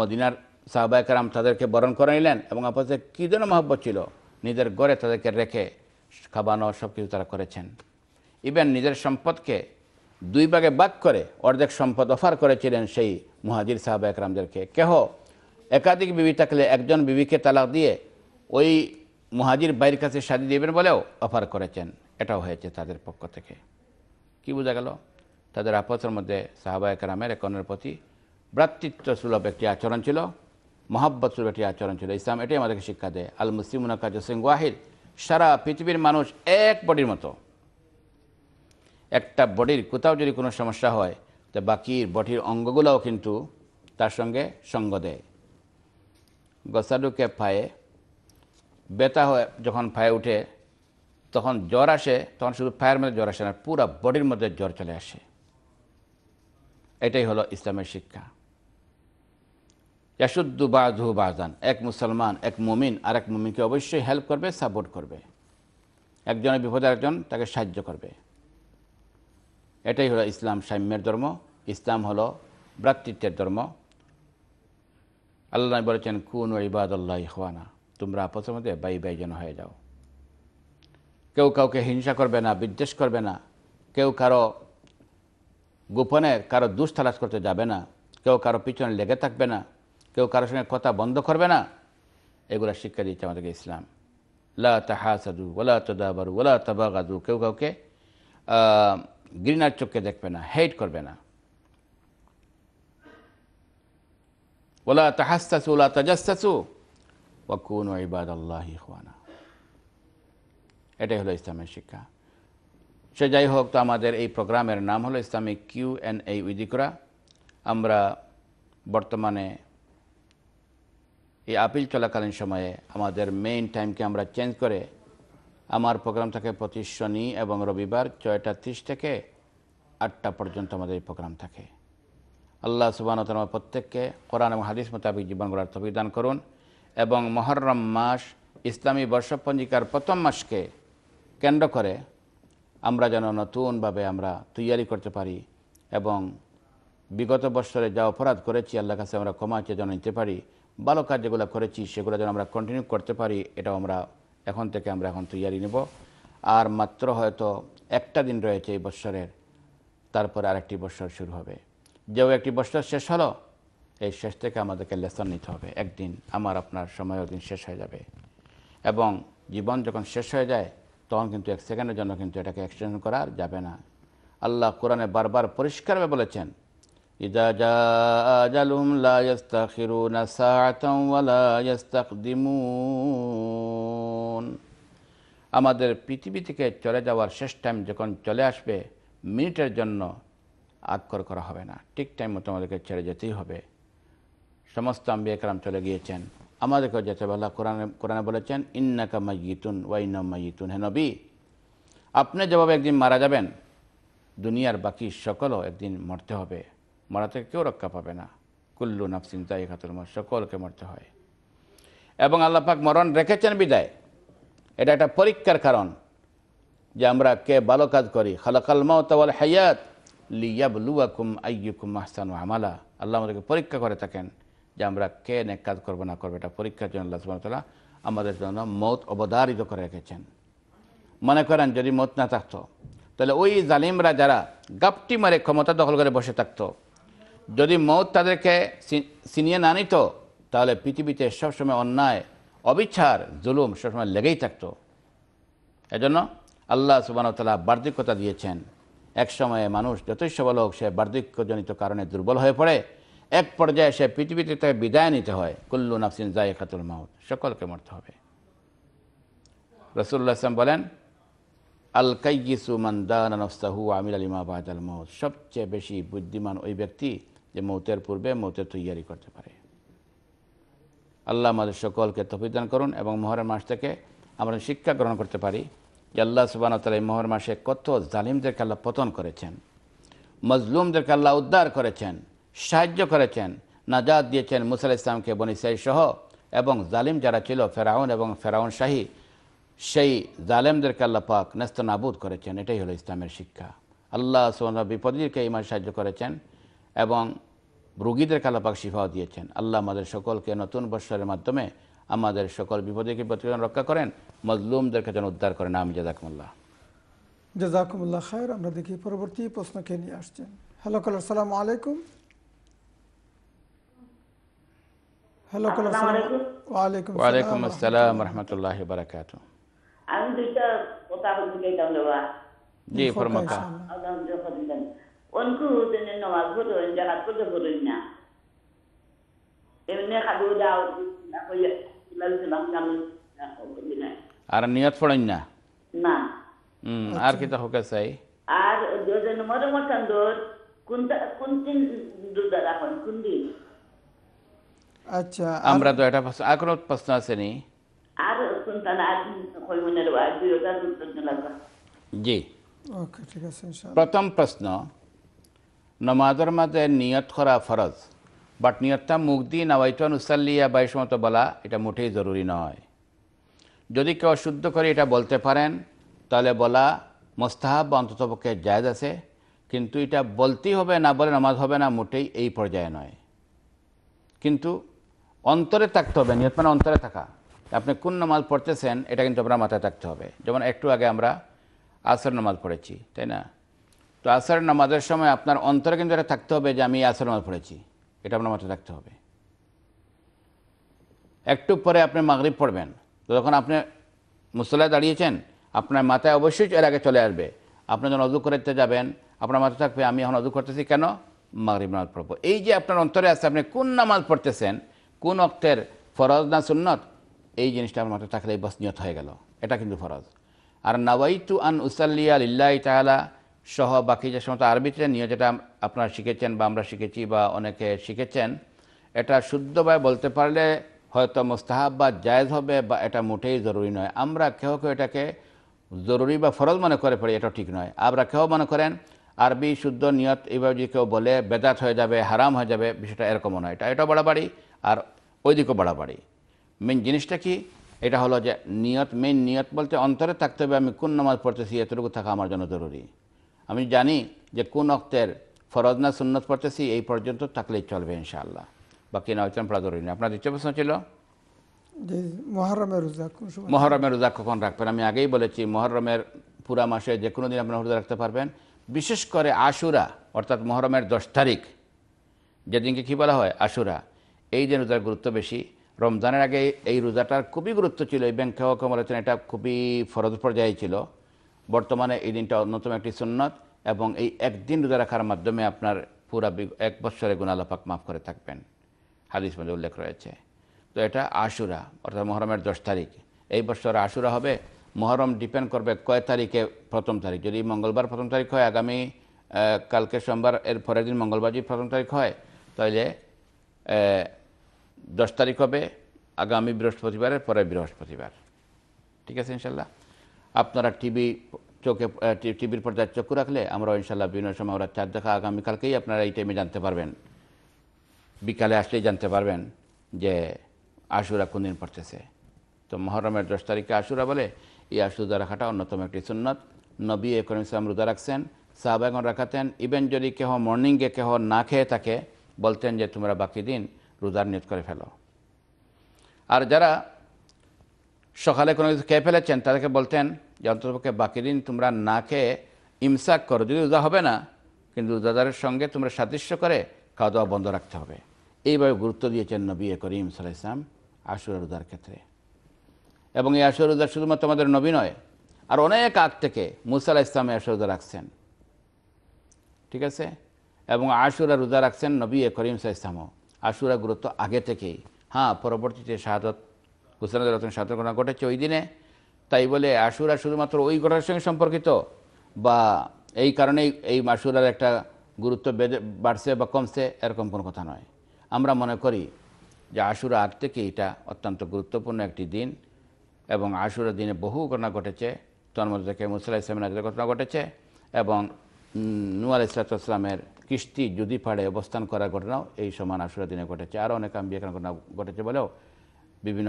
মদিনার সাহাবা একরাম তাদেরকে বরণ করে নিলেন এবং আপসে কী যেন মহব্বত ছিল নিজের গড়ে তাদেরকে রেখে খাবানো সব কিছু তারা করেছেন ইভেন নিজের সম্পদকে দুই ভাগে বাক করে অর্ধেক সম্পদ অফার করেছিলেন সেই মহাজির সাহাবা একরামদেরকে কেহ একাধিক বিবি থাকলে একজন বিবিকে তালাক দিয়ে ওই মহাজির বাইর কাছে সাজি দেবেন বলেও অফার করেছেন এটাও হয়েছে তাদের পক্ষ থেকে কি বোঝা গেল তাদের আপসের মধ্যে সাহাবা একরামের একনের প্রতি ভ্রাতৃত্ব সুলভ একটি আচরণ ছিল মহাব্বত সুলভ একটি আচরণ ছিল ইসলাম এটাই আমাদেরকে শিক্ষা দেয় আল মুসলিম কাজ হোসেন ওয়াহিদ সারা পৃথিবীর মানুষ এক বডির মতো একটা বডির কোথাও যদি কোনো সমস্যা হয় তো বাকির বডির অঙ্গগুলোও কিন্তু তার সঙ্গে সঙ্গ দেয় গসাডুকে পায়ে বেতা হয় যখন ফায়ে উঠে তখন জ্বর আসে তখন শুধু ফায়ের মধ্যে জ্বর আসে না পুরা বডির মধ্যে জ্বর চলে আসে এটাই হলো ইসলামের শিক্ষা ইয়াসুদ্দু বাধু বাদান এক মুসলমান এক মুমিন আর এক মুমিনকে অবশ্যই হেল্প করবে সাপোর্ট করবে একজনের বিপদে একজন তাকে সাহায্য করবে এটাই হলো ইসলাম সাম্যের ধর্ম ইসলাম হলো ভ্রাতৃত্বের ধর্ম আল্লাহ বলেছেন কুন ও ইবাদল্লাহ হওয়ানা তোমরা আপসের মধ্যে বাই যেন হয়ে যাও কেউ কাউকে হিংসা করবে না বিদ্বেষ করবে না কেউ কারো গোপনে কারো দুষ করতে যাবে না কেউ কারো পিছনে লেগে থাকবে না কেউ কারোর সঙ্গে কথা বন্ধ করবে না এগুলো শিক্ষা দিচ্ছে আমাদেরকে ইসলাম লা ওলা তদাবারু ওলা তবাগাদু কেউ কাউকে গ্রিনার চোখকে দেখবে না হেট করবে না ওলা তাহাস্তাসু ওলা তাজাস্তাসু ওয়াকুন ইবাদ আল্লাহ হুয়ানা এটাই হলো ইসলামের শিক্ষা সে যাই হোক তো আমাদের এই প্রোগ্রামের নাম হলো ইসলামিক কিউ এন এই উইদিকরা আমরা বর্তমানে এই আপিল চলাকালীন সময়ে আমাদের মেইন টাইমকে আমরা চেঞ্জ করে আমার প্রোগ্রাম থাকে প্রতি শনি এবং রবিবার ছয়টা তিরিশ থেকে আটটা পর্যন্ত আমাদের এই প্রোগ্রাম থাকে আল্লাহ সুবাহ প্রত্যেককে কোরআন এবং হাদিস মোতাবিক জীবন গড়ার দান করুন এবং মহরম মাস ইসলামী বর্ষপঞ্জিকার প্রথম মাসকে কেন্দ্র করে আমরা যেন নতুনভাবে আমরা তৈয়ারি করতে পারি এবং বিগত বছরে যা অপরাধ করেছি আল্লাহ কাছে আমরা ক্ষমা চেয়ে যেন নিতে পারি ভালো কাজ যেগুলো করেছি সেগুলো যেন আমরা কন্টিনিউ করতে পারি এটাও আমরা এখন থেকে আমরা এখন তৈরি নেব আর মাত্র হয়তো একটা দিন রয়েছে এই বৎসরের তারপরে আরেকটি বৎসর শুরু হবে যেও একটি বৎসর শেষ হলো এই শেষ থেকে আমাদেরকে লেসন নিতে হবে একদিন আমার আপনার সময় ওদিন শেষ হয়ে যাবে এবং জীবন যখন শেষ হয়ে যায় তখন কিন্তু এক সেকেন্ডের জন্য কিন্তু এটাকে এক্সটেনশন করা যাবে না আল্লাহ কোরআনে বারবার পরিষ্কারভাবে বলেছেন إذا جاء أجلهم لا يستأخرون ساعة ولا يستقدمون আমাদের পৃথিবী থেকে চলে যাওয়ার শেষ টাইম যখন চলে আসবে মিনিটের জন্য আকর করা হবে না ঠিক টাইম মতো আমাদেরকে ছেড়ে যেতেই হবে সমস্ত আম্বি একরাম চলে গিয়েছেন আমাদেরকে যেতে বলা কোরআনে কোরআনে বলেছেন ইন্নাকা মাইতুন ওয়াইন মাইতুন হে নবী আপনি যেভাবে একদিন মারা যাবেন দুনিয়ার বাকি সকলও একদিন মরতে হবে মারা থেকে কেউ রক্ষা পাবে না কুল্লু নাফসিন তাই খাতুল মাস সকলকে মরতে হয় এবং আল্লাপাক মরণ রেখেছেন বিদায় এটা একটা পরীক্ষার কারণ যে আমরা কে ভালো কাজ করি খালাকাল মাওয়াল হায়াত লিয়াবলুয়াকুম আইয়ুকুম আহসানু আমালা আল্লাহ আমাদেরকে পরীক্ষা করে থাকেন যে আমরা কে নে কাজ করবো না করবো এটা পরীক্ষার জন্য আল্লাহ সুবাহতাল্লাহ আমাদের জন্য মত অবধারিত করে রেখেছেন মনে করেন যদি মত না থাকতো তাহলে ওই জালিমরা যারা গাপটি মারে ক্ষমতা দখল করে বসে থাকতো যদি মৌত তাদেরকে চিনিয়ে না নিত তাহলে পৃথিবীতে সবসময় অন্যায় অবিচ্ছার জুলুম সবসময় লেগেই থাকতো এজন্য আল্লাহ তালা বার্ধক্যতা দিয়েছেন এক সময়ে মানুষ যথেষ্ট সবল হোক সে বার্ধক্যজনিত কারণে দুর্বল হয়ে পড়ে এক পর্যায়ে সে পৃথিবীতে তাকে বিদায় নিতে হয় কুল্লু নাফসিন খাতুল মাহত সকলকে মরতে হবে রসুল্লাহ ইসলাম বলেন আল কাইসু মান দান আমির আলিমা বাহাদ আল সবচেয়ে বেশি বুদ্ধিমান ওই ব্যক্তি যে মৌতের পূর্বে মৌতের তৈয়ারি করতে পারে আল্লাহ আমাদের সকলকে তফিদান করুন এবং মোহরের মাস থেকে আমরা শিক্ষা গ্রহণ করতে পারি যে আল্লাহ সুবান তালা এই মোহর মাসে কত জালিমদেরকে আল্লাহ পতন করেছেন মজলুমদেরকে আল্লাহ উদ্ধার করেছেন সাহায্য করেছেন নাজাদ দিয়েছেন মুসাল ইসলামকে বনিসাই সহ এবং জালিম যারা ছিল ফেরাউন এবং ফেরাউন শাহী সেই জালেমদেরকে আল্লাহ পাক নেস্ত নাবুদ করেছেন এটাই হলো ইসলামের শিক্ষা আল্লাহ সুবাহ বিপদীকে এই মাসে সাহায্য করেছেন এবং রুগীদের কালাপাক শিফাও দিয়েছেন আল্লাহ আমাদের সকলকে নতুন বৎসরের মাধ্যমে আমাদের সকল বিপদেকে প্রতিবেদন রক্ষা করেন মজলুমদেরকে যেন উদ্ধার করেন আমি জাজাকুমুল্লাহ জাজাকুমুল্লাহ খায়ের আমরা দেখি পরবর্তী প্রশ্নকে নিয়ে আসছেন হ্যালো কলার সালাম আলাইকুম হ্যালো কলার আসসালাম রহমতুল্লাহ আমি দুইটা কথা বলতে চাইতাম জি ফরমাকা হ্যাঁ, আল্লাহ অনকু হুতেন নমাজ ভরুন জাকাত করতে ভরুন না এমনি খাবো দাও আর নিয়ত পড়েন না না আর কি হকে চাই আর দুজন মরে মশান দোর কোন দিন দুধা রাখুন কোন দিন আচ্ছা আমরা তো এটা আর কোনো প্রশ্ন আসেনি আর কোনটা না কইমনের জি ওকে ঠিক আছে প্রথম প্রশ্ন নমাজের মাঝে নিয়ত করা ফরজ বাট নিয়তটা মুখ দিয়ে নাওয়াইটান নুসাল্লিয়া বা মতো বলা এটা মোটেই জরুরি নয় যদি কেউ শুদ্ধ করে এটা বলতে পারেন তাহলে বলা মোস্তাহাব বা অন্ততপক্ষে জায়জ আছে কিন্তু এটা বলতেই হবে না বলে নামাজ হবে না মোটেই এই পর্যায়ে নয় কিন্তু অন্তরে থাকতে হবে নিয়ত মানে অন্তরে থাকা আপনি কোন নামাজ পড়তেছেন এটা কিন্তু আপনার মাথায় থাকতে হবে যেমন একটু আগে আমরা আসর নামাজ পড়েছি তাই না তো আসার নামাজের সময় আপনার অন্তরে কিন্তু এটা থাকতে হবে যে আমি আসার নামাজ পড়েছি এটা আপনার মাথায় থাকতে হবে একটু পরে আপনি মাগরিব পড়বেন তো যখন আপনি মুসলায় দাঁড়িয়েছেন আপনার মাথায় অবশ্যই এর আগে চলে আসবে আপনি যখন অজু করতে যাবেন আপনার মাথায় থাকবে আমি এখন অজু করতেছি কেন মাগরিব নামাজ পড়ব এই যে আপনার অন্তরে আছে আপনি কোন নামাজ পড়তেছেন কোন অক্তের ফরজ না সুন্নত এই জিনিসটা আমার মাথায় থাকলে বস নিয়ত হয়ে গেল এটা কিন্তু ফরজ আর নাওয়াইতু আন উসাল্লিয়া লিল্লা তাহলা সহ বাকি যে সমস্ত আরবিতে নিয়ে যেটা আপনারা শিখেছেন বা আমরা শিখেছি বা অনেকে শিখেছেন এটা শুদ্ধভাবে বলতে পারলে হয়তো মোস্তাহাব বা জায়জ হবে বা এটা মোটেই জরুরি নয় আমরা কেহ কেউ এটাকে জরুরি বা ফরজ মনে করে পড়ি এটা ঠিক নয় আমরা কেউ মনে করেন আরবি শুদ্ধ নিয়ত এইভাবে যদি কেউ বলে বেদাত হয়ে যাবে হারাম হয়ে যাবে বিষয়টা এরকমও নয় এটা এটাও বাড়াবাড়ি আর ওইদিকেও বাড়াবাড়ি মেন জিনিসটা কি এটা হলো যে নিয়ত মেন নিয়ত বলতে অন্তরে থাকতে হবে আমি কোন নামাজ পড়তেছি এতটুকু থাকা আমার জন্য জরুরি আমি জানি যে কোন অক্তের ফরজ না সুন্নত পড়তেছি এই পর্যন্ত থাকলেই চলবে ইনশাআল্লাহ বাকি না হয়েছেন প্রাদরিনী আপনার দ্বিতীয় প্রশ্ন ছিল মহরমের রোজা মহরমের রোজা কখন রাখবেন আমি আগেই বলেছি মহরমের পুরা মাসে যে কোনো দিন আপনার রোজা রাখতে পারবেন বিশেষ করে আশুরা অর্থাৎ মহরমের দশ তারিখ যেদিনকে কী বলা হয় আশুরা এই দিন রোজার গুরুত্ব বেশি রমজানের আগে এই রোজাটার খুবই গুরুত্ব ছিল এই ব্যাংক কমলেছেন এটা খুবই ফরজ পর্যায়ে ছিল বর্তমানে এই দিনটা অন্যতম একটি সুন্নত এবং এই একদিন রোজা রাখার মাধ্যমে আপনার পুরা এক বৎসরে গুণালাপাক মাফ করে থাকবেন হাদিস মধ্যে উল্লেখ রয়েছে তো এটা আশুরা অর্থাৎ মহরমের দশ তারিখ এই বছর আশুরা হবে মহরম ডিপেন্ড করবে কয় তারিখে প্রথম তারিখ যদি মঙ্গলবার প্রথম তারিখ হয় আগামী কালকে সোমবার এর পরের দিন মঙ্গলবার যদি প্রথম তারিখ হয় তাহলে দশ তারিখ হবে আগামী বৃহস্পতিবারের পরে বৃহস্পতিবার ঠিক আছে ইনশাল্লাহ আপনারা টিভি চোখে টিভির পর্যায়ে চক্ষু রাখলে আমরা ইনশাল্লাহ বিভিন্ন সময় ওরা চার দেখা আগামীকালকেই আপনারা এই টাইমে জানতে পারবেন বিকালে আসলেই জানতে পারবেন যে আশুরা কোন দিন পড়তেছে তো মহরমের দশ তারিখে আশুরা বলে এই আশু রাখাটা অন্যতম একটি সুন্নত নবী একরম ইসলাম রোজা রাখছেন সাহাবাগন রাখাতেন ইভেন যদি কেহ মর্নিংয়ে কেহ না খেয়ে থাকে বলতেন যে তোমরা বাকি দিন রোজার নিয়ত করে ফেলো আর যারা সকালে কোনো কিছু খেয়ে ফেলেছেন তাদেরকে বলতেন যে অন্ততপক্ষে বাকি দিন তোমরা না খেয়ে ইমসাক করো যদি রোজা হবে না কিন্তু উদাদারের সঙ্গে তোমরা সাদৃশ্য করে খাওয়া দাওয়া বন্ধ রাখতে হবে এইভাবে গুরুত্ব দিয়েছেন নবী করিম সাল্লাহ ইসলাম আশুরা উদার ক্ষেত্রে এবং এই আশুরা উদার শুধুমাত্র তোমাদের নবী নয় আর অনেক আগ থেকে মুসাল ইসলামে আশুরা রোজা রাখছেন ঠিক আছে এবং আশুরা রোজা রাখছেন নবী করিম সাল ইসলামও আশুরা গুরুত্ব আগে থেকেই হ্যাঁ পরবর্তীতে শাহাদত হুসেন রতন সাতের ঘটনা ঘটেছে ওই দিনে তাই বলে আশুরা শুধুমাত্র ওই ঘটনার সঙ্গে সম্পর্কিত বা এই কারণেই এই মাসুরার একটা গুরুত্ব বেড়ে বাড়ছে বা কমছে এরকম কোনো কথা নয় আমরা মনে করি যে আশুরা আর থেকে এটা অত্যন্ত গুরুত্বপূর্ণ একটি দিন এবং আশুরা দিনে বহু ঘটনা ঘটেছে তন্মধ্যে থেকে মুসলা ইসলামের আজকের ঘটনা ঘটেছে এবং নুয়াল ইসলাতামের কিস্তি যদি পাড়ে অবস্থান করার ঘটনাও এই সমান আশুরা দিনে ঘটেছে আরও অনেক আমি ঘটনা ঘটেছে বলেও বিভিন্ন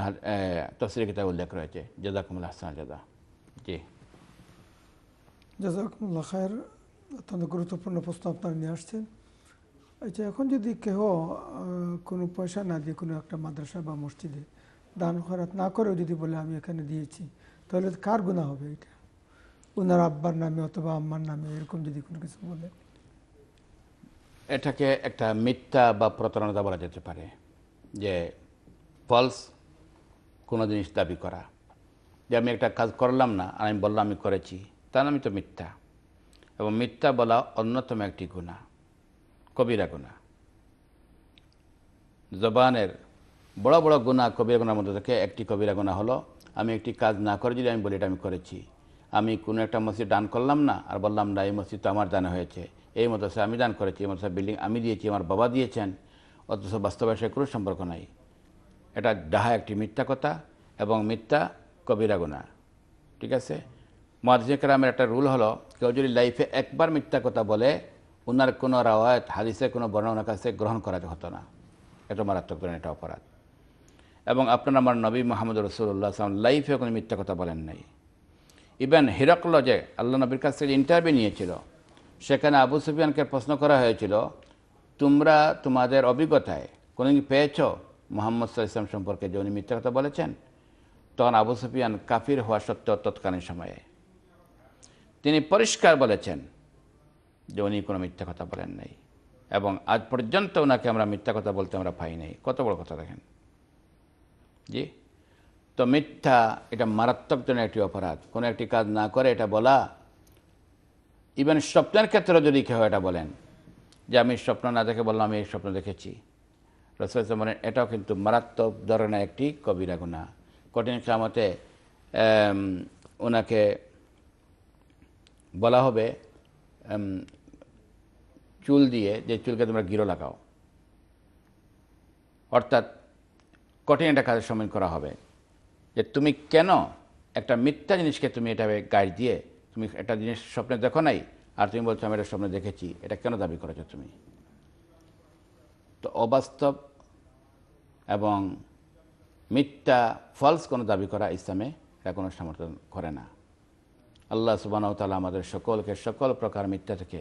তফসিলের কিতাব উল্লেখ রয়েছে জাজাকুমুল্লা হাসান জাদা জি জাজাকুমুল্লা খায়ের অত্যন্ত গুরুত্বপূর্ণ প্রশ্ন আপনারা নিয়ে আসছেন আচ্ছা এখন যদি কেহ কোনো পয়সা না দিয়ে কোনো একটা মাদ্রাসা বা মসজিদে দান খরাত না করেও যদি বলে আমি এখানে দিয়েছি তাহলে কার গুণা হবে এটা ওনার আব্বার নামে অথবা আম্মার নামে এরকম যদি কোনো কিছু বলে এটাকে একটা মিথ্যা বা প্রতারণা বলা যেতে পারে যে ফলস কোনো জিনিস দাবি করা যে আমি একটা কাজ করলাম না আর আমি বললাম আমি করেছি তা নামই তো মিথ্যা এবং মিথ্যা বলা অন্যতম একটি গুণা কবিরা গুণা জবানের বড় বড় গুণা কবিরা গুণার মধ্যে থেকে একটি কবিরা গুণা হলো আমি একটি কাজ না করে যদি আমি বলি এটা আমি করেছি আমি কোনো একটা মসজিদ দান করলাম না আর বললাম না এই মসজিদ তো আমার দান হয়েছে এই সে আমি দান করেছি এই সে বিল্ডিং আমি দিয়েছি আমার বাবা দিয়েছেন অথচ সে কোনো সম্পর্ক নাই এটা ডাহা একটি মিথ্যা কথা এবং মিথ্যা কবিরা গুণা ঠিক আছে মহাদিজেকরামের একটা রুল হলো কেউ যদি লাইফে একবার মিথ্যা কথা বলে ওনার কোনো রাওয়ায়ত হাদিসে কোনো বর্ণনার কাছে গ্রহণ করা হতো না এটা মারাত্মক এটা অপরাধ এবং আপনার আমার নবী মোহাম্মদ রসুল্লাহ আসলাম লাইফে কোনো মিথ্যা কথা বলেন নাই ইভেন হিরকল যে আল্লাহ নবীর কাছ থেকে ইন্টারভিউ নিয়েছিল সেখানে আবু সুফিয়ানকে প্রশ্ন করা হয়েছিল তোমরা তোমাদের অভিজ্ঞতায় কোনো পেয়েছ মোহাম্মদ ইসলাম সম্পর্কে যে উনি মিথ্যা কথা বলেছেন তখন আবু সুফিয়ান কাফির হওয়া সত্ত্বেও তৎকালীন সময়ে তিনি পরিষ্কার বলেছেন যে উনি কোনো মিথ্যা কথা বলেন নাই এবং আজ পর্যন্ত ওনাকে আমরা মিথ্যা কথা বলতে আমরা পাই নাই কত বড় কথা দেখেন জি তো মিথ্যা এটা মারাত্মক জন্য একটি অপরাধ কোনো একটি কাজ না করে এটা বলা ইভেন স্বপ্নের ক্ষেত্রেও যদি কেউ এটা বলেন যে আমি স্বপ্ন না দেখে বললাম আমি এই স্বপ্ন দেখেছি রসুলের এটাও কিন্তু মারাত্মক ধরনের একটি কবিরা গুণা কঠিন ক্ষামতে ওনাকে বলা হবে চুল দিয়ে যে চুলকে তোমরা গিরো লাগাও অর্থাৎ কঠিন একটা কাজের সময় করা হবে যে তুমি কেন একটা মিথ্যা জিনিসকে তুমি এটাকে গাড়ি দিয়ে তুমি একটা জিনিস স্বপ্নে দেখো নাই আর তুমি বলছো আমি এটা স্বপ্নে দেখেছি এটা কেন দাবি করেছো তুমি অবাস্তব এবং মিথ্যা ফলস কোনো দাবি করা ইসলামে এটা কোনো সমর্থন করে না আল্লাহ সুবাহতালা আমাদের সকলকে সকল প্রকার মিথ্যা থেকে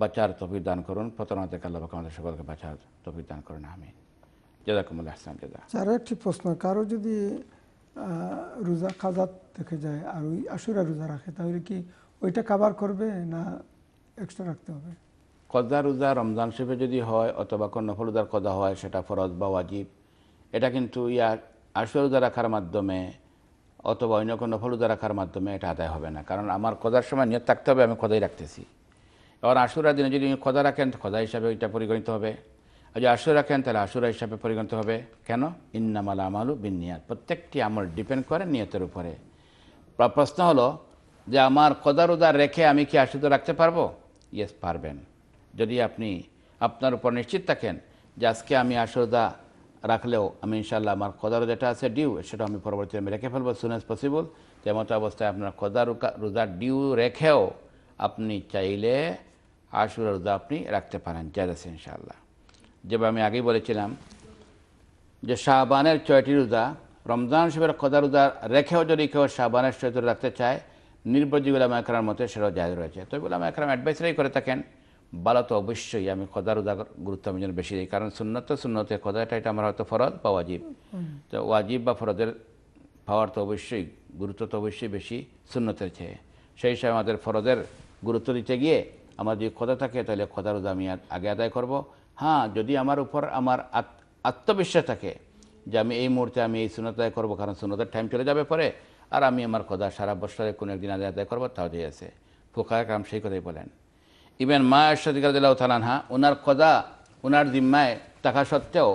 বাঁচার তফিক দান করুন প্রতারণা থেকে আল্লাহ আমাদের সকলকে বাঁচার তফিক দান করুন আমি জাজাকুমুল্লাহ আসলাম জাজা স্যার একটি প্রশ্ন কারো যদি রোজা খাজাত থেকে যায় আর ওই আশুরা রোজা রাখে তাহলে কি ওইটা কাবার করবে না এক্সট্রা রাখতে হবে কজা রোজা রমজান শরীফে যদি হয় অথবা কোনো উদার কদা হয় সেটা ফরজ বা ওয়াজিব এটা কিন্তু ইয়া আশুয়া রোজা রাখার মাধ্যমে অথবা অন্য কোনো নফল রোজা রাখার মাধ্যমে এটা আদায় হবে না কারণ আমার কদার সময় নিয়ত থাকতে হবে আমি কদাই রাখতেছি এবার আশুরা দিনে যদি কজা রাখেন কজা হিসাবে এটা পরিগণিত হবে আর যদি আশুরা রাখেন তাহলে আশুরা হিসাবে পরিগণিত হবে কেন ইন্নামাল আমালু বিনিয়াত প্রত্যেকটি আমল ডিপেন্ড করে নিয়তের উপরে প্রশ্ন হলো যে আমার কদার উদার রেখে আমি কি আশুদা রাখতে পারবো ইয়েস পারবেন যদি আপনি আপনার উপর নিশ্চিত থাকেন যে আজকে আমি আশ্রদা রাখলেও আমি ইনশাল্লাহ আমার কদারও যেটা আছে ডিউ সেটা আমি পরবর্তীতে আমি রেখে ফেলবো সুন এজ পসিবল যেমন অবস্থায় আপনার কদার রোজা ডিউ রেখেও আপনি চাইলে আশুরা রোজা আপনি রাখতে পারেন আছে ইনশাল্লাহ যেভাবে আমি আগেই বলেছিলাম যে শাহবানের ছয়টি রোজা রমজান হিসেবের খোদা রোজা রেখেও যদি কেউ শাহবানের সহিত রাখতে চায় নির্ভরযোগ্য আমায় মতে সেটাও জায়দ রয়েছে তো এগুলো এখন অ্যাডভাইসারাই করে থাকেন বালা তো অবশ্যই আমি কদার উদার গুরুত্ব আমি যেন বেশি দিই কারণ সুন্নত সুন্নতে খোদা এটা আমার হয়তো ফরজ বা ওয়াজিব তো ওয়াজিব বা ফরজের পাওয়ার তো অবশ্যই গুরুত্ব তো অবশ্যই বেশি সুন্নতের চেয়ে সেই হিসাবে আমাদের ফরজের গুরুত্ব দিতে গিয়ে আমার যদি খোদা থাকে তাহলে খোদার উদা আমি আগে আদায় করব হ্যাঁ যদি আমার উপর আমার আত্মবিশ্বাস থাকে যে আমি এই মুহূর্তে আমি এই সুন্নত আদায় করবো কারণ সুন্নতের টাইম চলে যাবে পরে আর আমি আমার খোদা সারা বছরে কোনো একদিন আদায় আদায় করবো তাও দিয়ে আছে ফোকা কাম সেই কথাই বলেন ইভেন মা আশ্রিকাল্লাহ তালানহা ওনার খোদা ওনার জিম্মায় থাকা সত্ত্বেও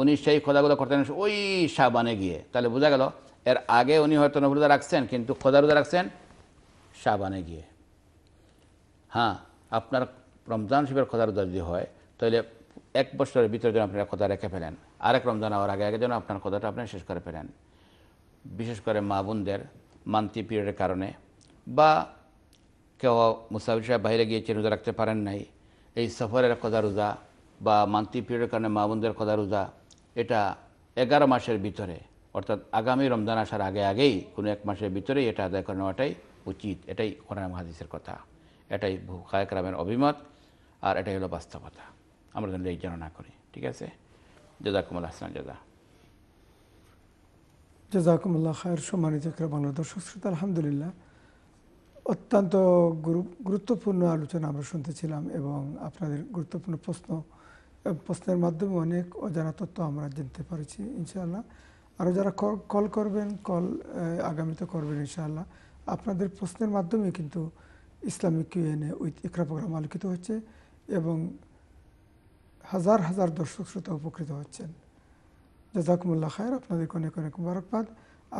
উনি সেই খোদাগুলো করতেন ওই সাবানে গিয়ে তাহলে বোঝা গেল এর আগে উনি হয়তো নবরোজা রাখছেন কিন্তু খোদা রোজা রাখছেন সাবানে গিয়ে হ্যাঁ আপনার রমজান শিবের খোদা রোজা যদি হয় তাহলে এক বছরের ভিতরে যেন আপনারা খোদা রেখে ফেলেন আরেক রমজান হওয়ার আগে আগে যেন আপনার খোদাটা আপনি শেষ করে ফেলেন বিশেষ করে মা বোনদের মান্তি পিরিয়ডের কারণে বা কেউ মুসাফির সাহেব বাইরে গিয়েছেন রোজা রাখতে পারেন নাই এই সফরের কদা রোজা বা মান্তি পিরিয়ডের কারণে মামুনদের কদা রোজা এটা এগারো মাসের ভিতরে অর্থাৎ আগামী রমজান আসার আগে আগেই কোনো এক মাসের ভিতরেই এটা আদায় করে নেওয়াটাই উচিত এটাই কোরআন মহাদিসের কথা এটাই রামের অভিমত আর এটাই হলো বাস্তবতা আমরা যেন এই জানা করি ঠিক আছে জেজাকুমুল হাসান জেদা জেজাকুমুল্লাহ খায়ের সম্মানিত বাংলাদেশ দর্শক আলহামদুলিল্লাহ অত্যন্ত গুরুত্বপূর্ণ আলোচনা আমরা শুনতেছিলাম এবং আপনাদের গুরুত্বপূর্ণ প্রশ্ন প্রশ্নের মাধ্যমে অনেক অজানা তথ্য আমরা জানতে পারছি ইনশাআল্লাহ আরও যারা কল করবেন কল আগামীতে করবেন ইনশাআল্লাহ আপনাদের প্রশ্নের মাধ্যমে কিন্তু Islamic QNA with Iqra programme আলোকিত হচ্ছে এবং হাজার হাজার দর্শক শ্রোতা উপকৃত হচ্ছেন জাজাকুমুল্লাহ খায়ের আপনাদেরকে অনেক অনেক মুবারকবাদ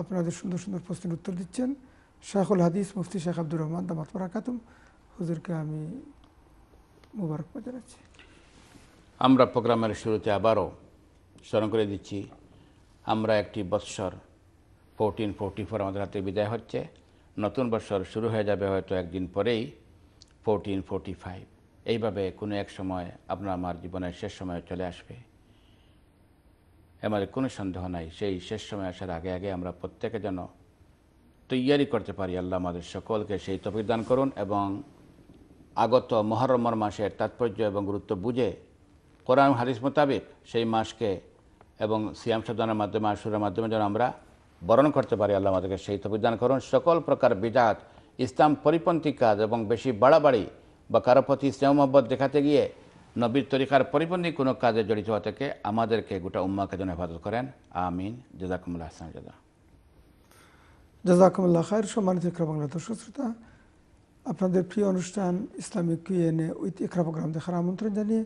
আপনাদের সুন্দর সুন্দর প্রশ্নের উত্তর দিচ্ছেন শাহুল হাদিস মুফতি শেখ আব্দুর রহমান দামাত বরাকাতুম হুজুরকে আমি মুবারক জানাচ্ছি আমরা প্রোগ্রামের শুরুতে আবারও স্মরণ করে দিচ্ছি আমরা একটি বৎসর ফোরটিন ফোরটি ফোর আমাদের হাতে বিদায় হচ্ছে নতুন বৎসর শুরু হয়ে যাবে হয়তো একদিন পরেই ফোরটিন ফোরটি ফাইভ এইভাবে কোনো এক সময় আপনার আমার জীবনের শেষ সময় চলে আসবে আমাদের কোনো সন্দেহ নাই সেই শেষ সময় আসার আগে আগে আমরা প্রত্যেকে যেন তৈয়ারি করতে পারি আল্লাহ আমাদের সকলকে সেই তফিক দান করুন এবং আগত মহরমর মাসের তাৎপর্য এবং গুরুত্ব বুঝে কোরআন হাদিস মোতাবেক সেই মাসকে এবং সিয়াম সাবধানের মাধ্যমে আশুরের মাধ্যমে যেন আমরা বরণ করতে পারি আল্লাহ আমাদেরকে সেই তফিক দান করুন সকল প্রকার বিদাত ইসলাম পরিপন্থী কাজ এবং বেশি বাড়াবাড়ি বা কারো প্রতি স্নেহ মহব্বত দেখাতে গিয়ে নবীর তরিকার পরিপন্থী কোনো কাজে জড়িত হওয়া থেকে আমাদেরকে গোটা উম্মাকে যেন হেফাজত করেন আমিন জেদাকুমুল্লাহ হাসান জাদা জাজাকুমুল্লাহ খায়ের সম্মানিত ইকরা বাংলা দর্শক শ্রোতা আপনাদের প্রিয় অনুষ্ঠান Islamic QNA with Iqra programme দেখার আমন্ত্রণ জানিয়ে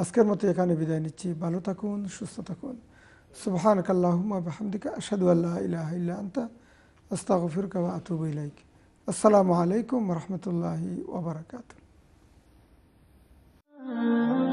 আজকের মতো এখানে বিদায় নিচ্ছি ভালো থাকুন সুস্থ থাকুন সুবহানক আল্লাহুম্মা বিহামদিকা আশহাদু আল্লা ইলাহা ইল্লা আনতা আস্তাগফিরুকা ওয়া আতুবু ইলাইক আসসালামু আলাইকুম ওয়া রাহমাতুল্লাহি ওয়া বারাকাতুহু